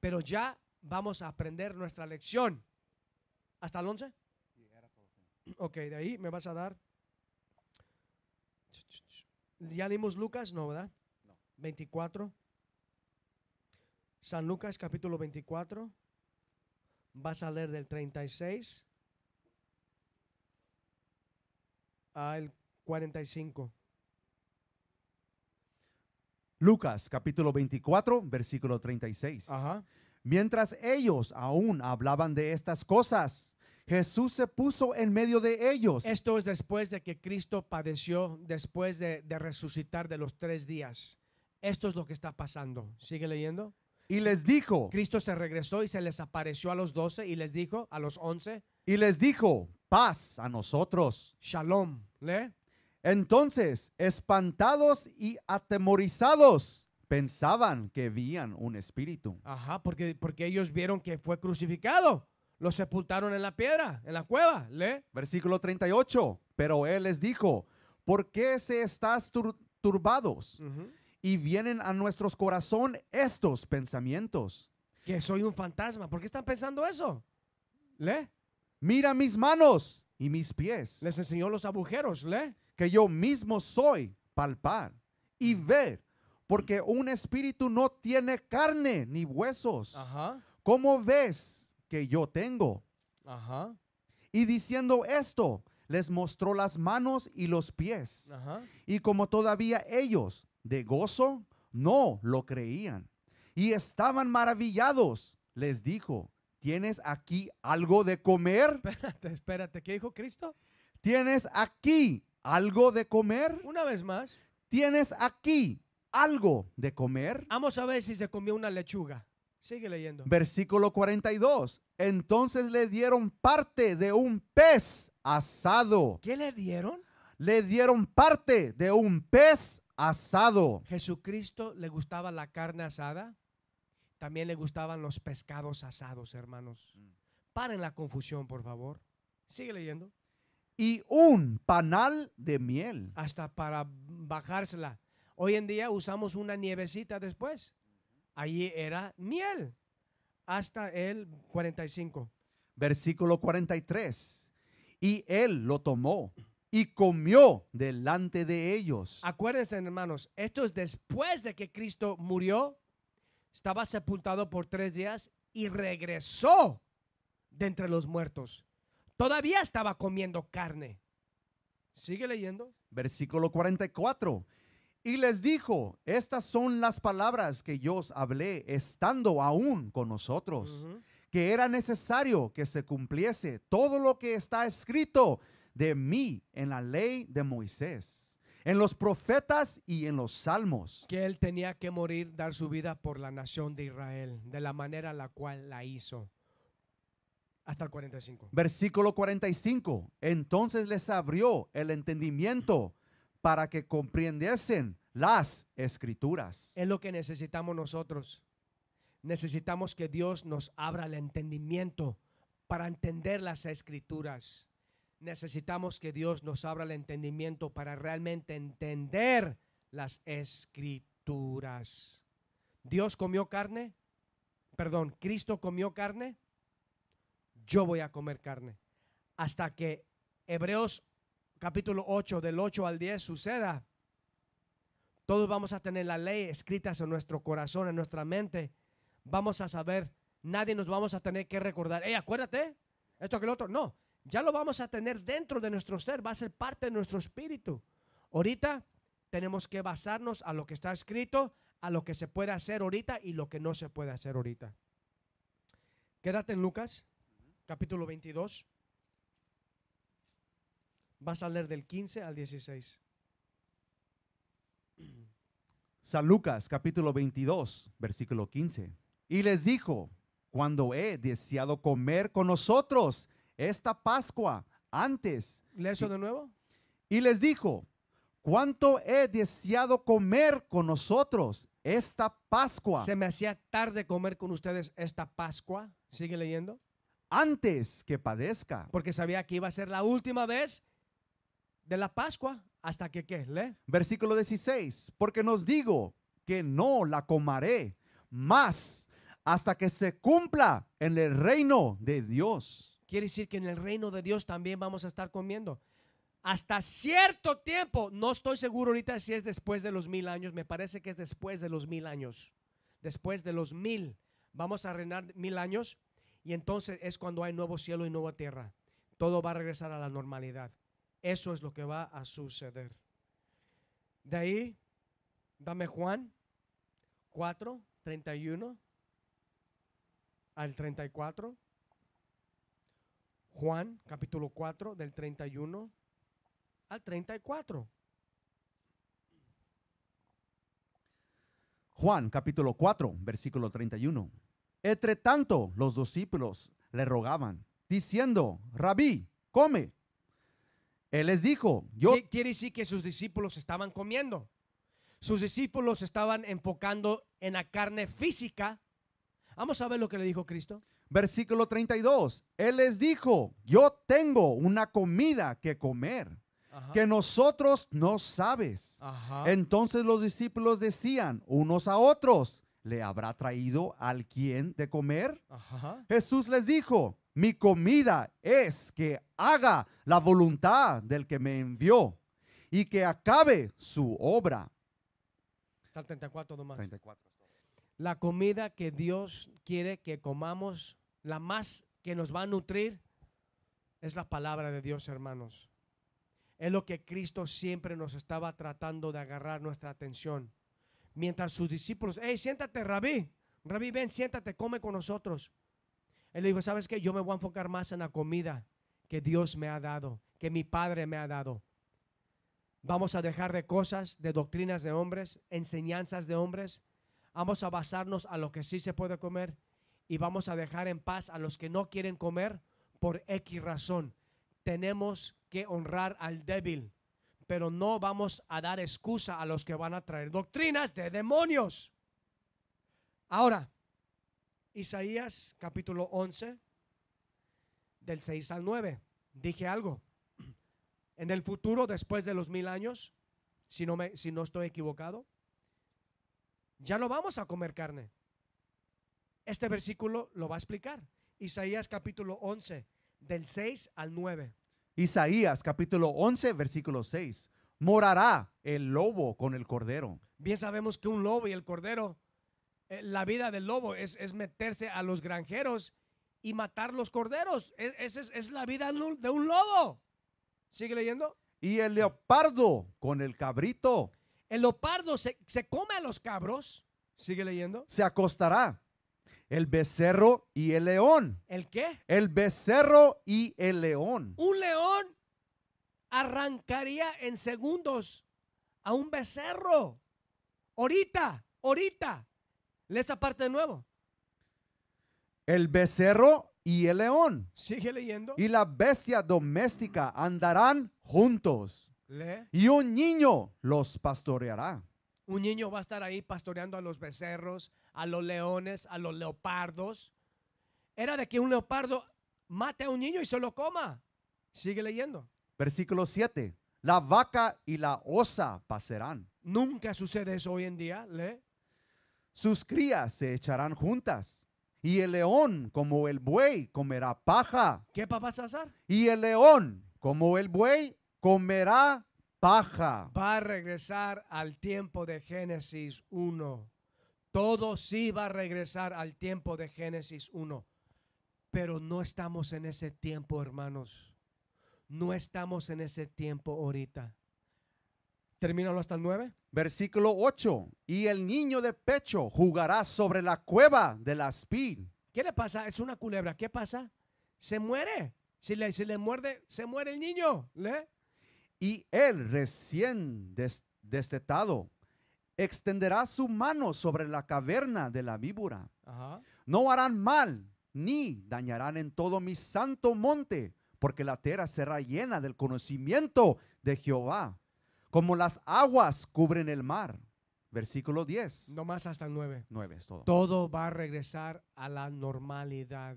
Pero ya vamos a aprender nuestra lección. ¿Hasta el 11? Ok, de ahí me vas a dar. ¿Ya leímos Lucas? No, ¿verdad? No. 24. San Lucas capítulo 24. Vas a leer del 36 al 45. Lucas capítulo 24, versículo 36. Mientras ellos aún hablaban de estas cosas, Jesús se puso en medio de ellos. Esto es después de que Cristo padeció, después de, resucitar de los tres días. Esto es lo que está pasando. Sigue leyendo. Y les dijo. Cristo se regresó y se les apareció a los doce y les dijo, a los once. Y les dijo, paz a nosotros. Shalom. ¿Le? Entonces, espantados y atemorizados, pensaban que veían un espíritu. Ajá, porque, porque ellos vieron que fue crucificado. Lo sepultaron en la piedra, en la cueva. ¿le? Versículo 38. Pero él les dijo, ¿por qué se estás turbados? Y vienen a nuestros corazones estos pensamientos. Que soy un fantasma. ¿Por qué están pensando eso? Le. Mira mis manos y mis pies. Les enseñó los agujeros. Le que yo mismo soy palpar y mm. ver, porque un espíritu no tiene carne ni huesos. ¿Cómo ves que yo tengo? Y diciendo esto, les mostró las manos y los pies. Y como todavía ellos de gozo no lo creían y estaban maravillados, les dijo, ¿tienes aquí algo de comer? Espérate, espérate, ¿qué dijo Cristo? ¿Tienes aquí algo de comer? Una vez más. ¿Tienes aquí algo de comer? Vamos a ver si se comió una lechuga. Sigue leyendo. Versículo 42. Entonces le dieron parte de un pez asado. ¿Qué le dieron? Le dieron parte de un pez asado. Jesucristo le gustaba la carne asada. También le gustaban los pescados asados, hermanos. Mm. Paren la confusión, por favor. Sigue leyendo y un panal de miel. Hasta para bajársela. Hoy en día usamos una nievecita después. Allí era miel. Hasta el 45. Versículo 43. Y él lo tomó y comió delante de ellos. Acuérdense, hermanos, esto es después de que Cristo murió, estaba sepultado por tres días y regresó de entre los muertos. Todavía estaba comiendo carne. Sigue leyendo. Versículo 44. Y les dijo, estas son las palabras que yo os hablé estando aún con nosotros, que era necesario que se cumpliese todo lo que está escrito de mí en la ley de Moisés, en los profetas y en los salmos. Que él tenía que morir, dar su vida por la nación de Israel, de la manera la cual la hizo. Hasta el 45. Versículo 45. Entonces les abrió el entendimiento para que comprendiesen las escrituras. Es lo que necesitamos nosotros. Necesitamos que Dios nos abra el entendimiento para entender las escrituras. Necesitamos que Dios nos abra el entendimiento para realmente entender las escrituras. ¿Dios comió carne? Perdón, ¿Cristo comió carne? yo voy a comer carne. Hasta que Hebreos capítulo 8, del 8 al 10 suceda, todos vamos a tener la ley escrita en nuestro corazón, en nuestra mente. Vamos a saber, nadie nos vamos a tener que recordar, hey, acuérdate, esto que el otro. No, ya lo vamos a tener dentro de nuestro ser, va a ser parte de nuestro espíritu. Ahorita tenemos que basarnos a lo que está escrito, a lo que se puede hacer ahorita y lo que no se puede hacer ahorita. Quédate en Lucas capítulo 22. Vas a leer del 15 al 16. [clears throat] San Lucas capítulo 22, versículo 15. Y les dijo, cuando he deseado comer con nosotros esta Pascua antes. ¿Le eso de nuevo? Y les dijo, cuánto he deseado comer con nosotros esta Pascua. Se me hacía tarde comer con ustedes esta Pascua. Sigue leyendo antes que padezca. Porque sabía que iba a ser la última vez de la Pascua hasta que qué, ¿Le? Versículo 16, porque nos digo que no la comaré más hasta que se cumpla en el reino de Dios. Quiere decir que en el reino de Dios también vamos a estar comiendo. Hasta cierto tiempo, no estoy seguro ahorita si es después de los mil años, me parece que es después de los mil años. Después de los mil, vamos a reinar mil años y entonces es cuando hay nuevo cielo y nueva tierra. Todo va a regresar a la normalidad. Eso es lo que va a suceder. De ahí, dame Juan 4, 31 al 34. Juan capítulo 4 del 31 al 34. Juan capítulo 4, versículo 31. Entre tanto, los discípulos le rogaban, diciendo, Rabí, come. Él les dijo, yo... Quiere decir que sus discípulos estaban comiendo. Sus discípulos estaban enfocando en la carne física. Vamos a ver lo que le dijo Cristo. Versículo 32. Él les dijo, yo tengo una comida que comer que nosotros no sabes. Entonces los discípulos decían unos a otros, ¿le habrá traído al quien de comer? Jesús les dijo, mi comida es que haga la voluntad del que me envió y que acabe su obra. 34 La comida que Dios quiere que comamos, la más que nos va a nutrir, es la palabra de Dios, hermanos. Es lo que Cristo siempre nos estaba tratando de agarrar nuestra atención. Mientras sus discípulos, hey, siéntate, rabí, rabí, ven, siéntate, come con nosotros. Él le dijo, ¿sabes qué? Yo me voy a enfocar más en la comida que Dios me ha dado, que mi Padre me ha dado. Vamos a dejar de cosas, de doctrinas de hombres, enseñanzas de hombres. Vamos a basarnos a lo que sí se puede comer y vamos a dejar en paz a los que no quieren comer por X razón. Tenemos que honrar al débil pero no vamos a dar excusa a los que van a traer doctrinas de demonios. Ahora, Isaías capítulo 11, del 6 al 9, dije algo. En el futuro, después de los mil años, si no, me, si no estoy equivocado, ya no vamos a comer carne. Este versículo lo va a explicar. Isaías capítulo 11, del 6 al 9. Isaías capítulo 11, versículo 6. Morará el lobo con el cordero. Bien sabemos que un lobo y el cordero, eh, la vida del lobo es, meterse a los granjeros y matar los corderos. E, Esa es, la vida de un lobo. ¿Sigue leyendo? Y el leopardo con el cabrito. El leopardo se, come a los cabros. Sigue leyendo. Se acostará el becerro y el león. ¿El qué? El becerro y el león. Un león arrancaría en segundos a un becerro. Ahorita, ahorita. Lee esta parte de nuevo. El becerro y el león. Sigue leyendo. Y la bestia doméstica andarán juntos. Y un niño los pastoreará. Un niño va a estar ahí pastoreando a los becerros, a los leones, a los leopardos. Era de que un leopardo mate a un niño y se lo coma. Sigue leyendo. Versículo 7. La vaca y la osa pasarán. Nunca sucede eso hoy en día. Lee. Sus crías se echarán juntas. Y el león como el buey comerá paja. ¿Qué a pasar Y el león como el buey comerá Baja. Va a regresar al tiempo de Génesis 1. Todo sí va a regresar al tiempo de Génesis 1. Pero no estamos en ese tiempo, hermanos. No estamos en ese tiempo ahorita. Termínalo hasta el 9. Versículo 8. Y el niño de pecho jugará sobre la cueva de las spin. ¿Qué le pasa? Es una culebra. ¿Qué pasa? Se muere. Si le, si le muerde, se muere el niño. ¿Le? y él recién destetado extenderá su mano sobre la caverna de la víbora. No harán mal ni dañarán en todo mi santo monte, porque la tierra será llena del conocimiento de Jehová, como las aguas cubren el mar. Versículo 10. No más hasta el 9. 9 es todo. Todo va a regresar a la normalidad.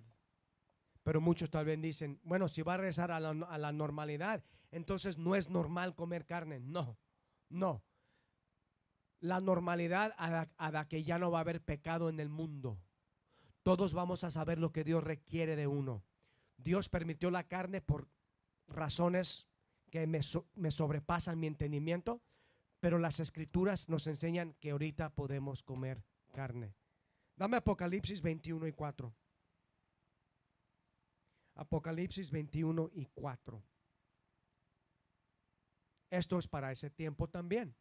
Pero muchos tal vez dicen, bueno, si va a regresar a la, normalidad, entonces no es normal comer carne. No, no. La normalidad a la, que ya no va a haber pecado en el mundo. Todos vamos a saber lo que Dios requiere de uno. Dios permitió la carne por razones que me, me, sobrepasan mi entendimiento, pero las escrituras nos enseñan que ahorita podemos comer carne. Dame Apocalipsis 21 y 4. Apocalipsis 21 y 4. Esto es para ese tiempo también.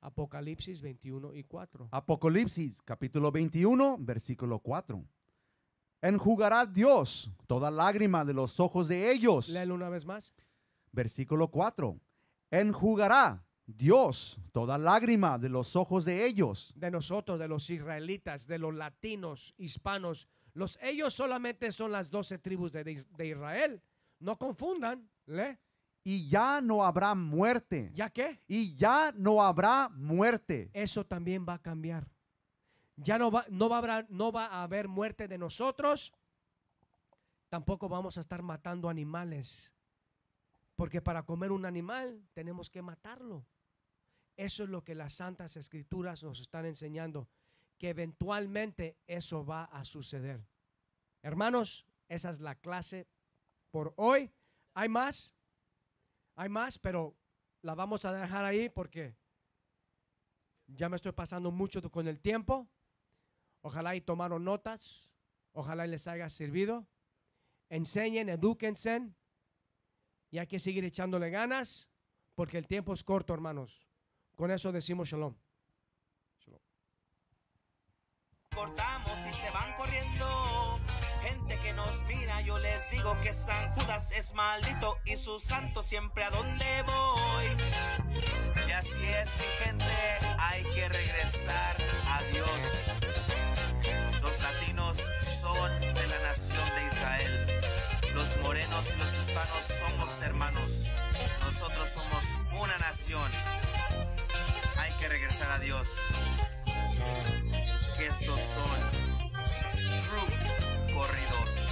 Apocalipsis 21 y 4. Apocalipsis capítulo 21, versículo 4. Enjugará Dios toda lágrima de los ojos de ellos. Léelo una vez más. Versículo 4. Enjugará Dios toda lágrima de los ojos de ellos. De nosotros, de los israelitas, de los latinos, hispanos, los ellos solamente son las doce tribus de, Israel. No confundan. Y ya no habrá muerte. ¿Ya qué? Y ya no habrá muerte. Eso también va a cambiar. Ya no va, no va, a, no va a haber muerte de nosotros. Tampoco vamos a estar matando animales. Porque para comer un animal tenemos que matarlo. Eso es lo que las santas escrituras nos están enseñando que eventualmente eso va a suceder. Hermanos, esa es la clase por hoy. Hay más, hay más, pero la vamos a dejar ahí porque ya me estoy pasando mucho con el tiempo. Ojalá y tomaron notas, ojalá y les haya servido. Enseñen, edúquense y hay que seguir echándole ganas porque el tiempo es corto, hermanos. Con eso decimos shalom. y se van corriendo. Gente que nos mira, yo les digo que San Judas es maldito y su santo siempre a donde voy. Y así es, mi gente, hay que regresar a Dios. Los latinos son de la nación de Israel. Los morenos y los hispanos somos hermanos. Nosotros somos una nación. Hay que regresar a Dios estos son True Corridos.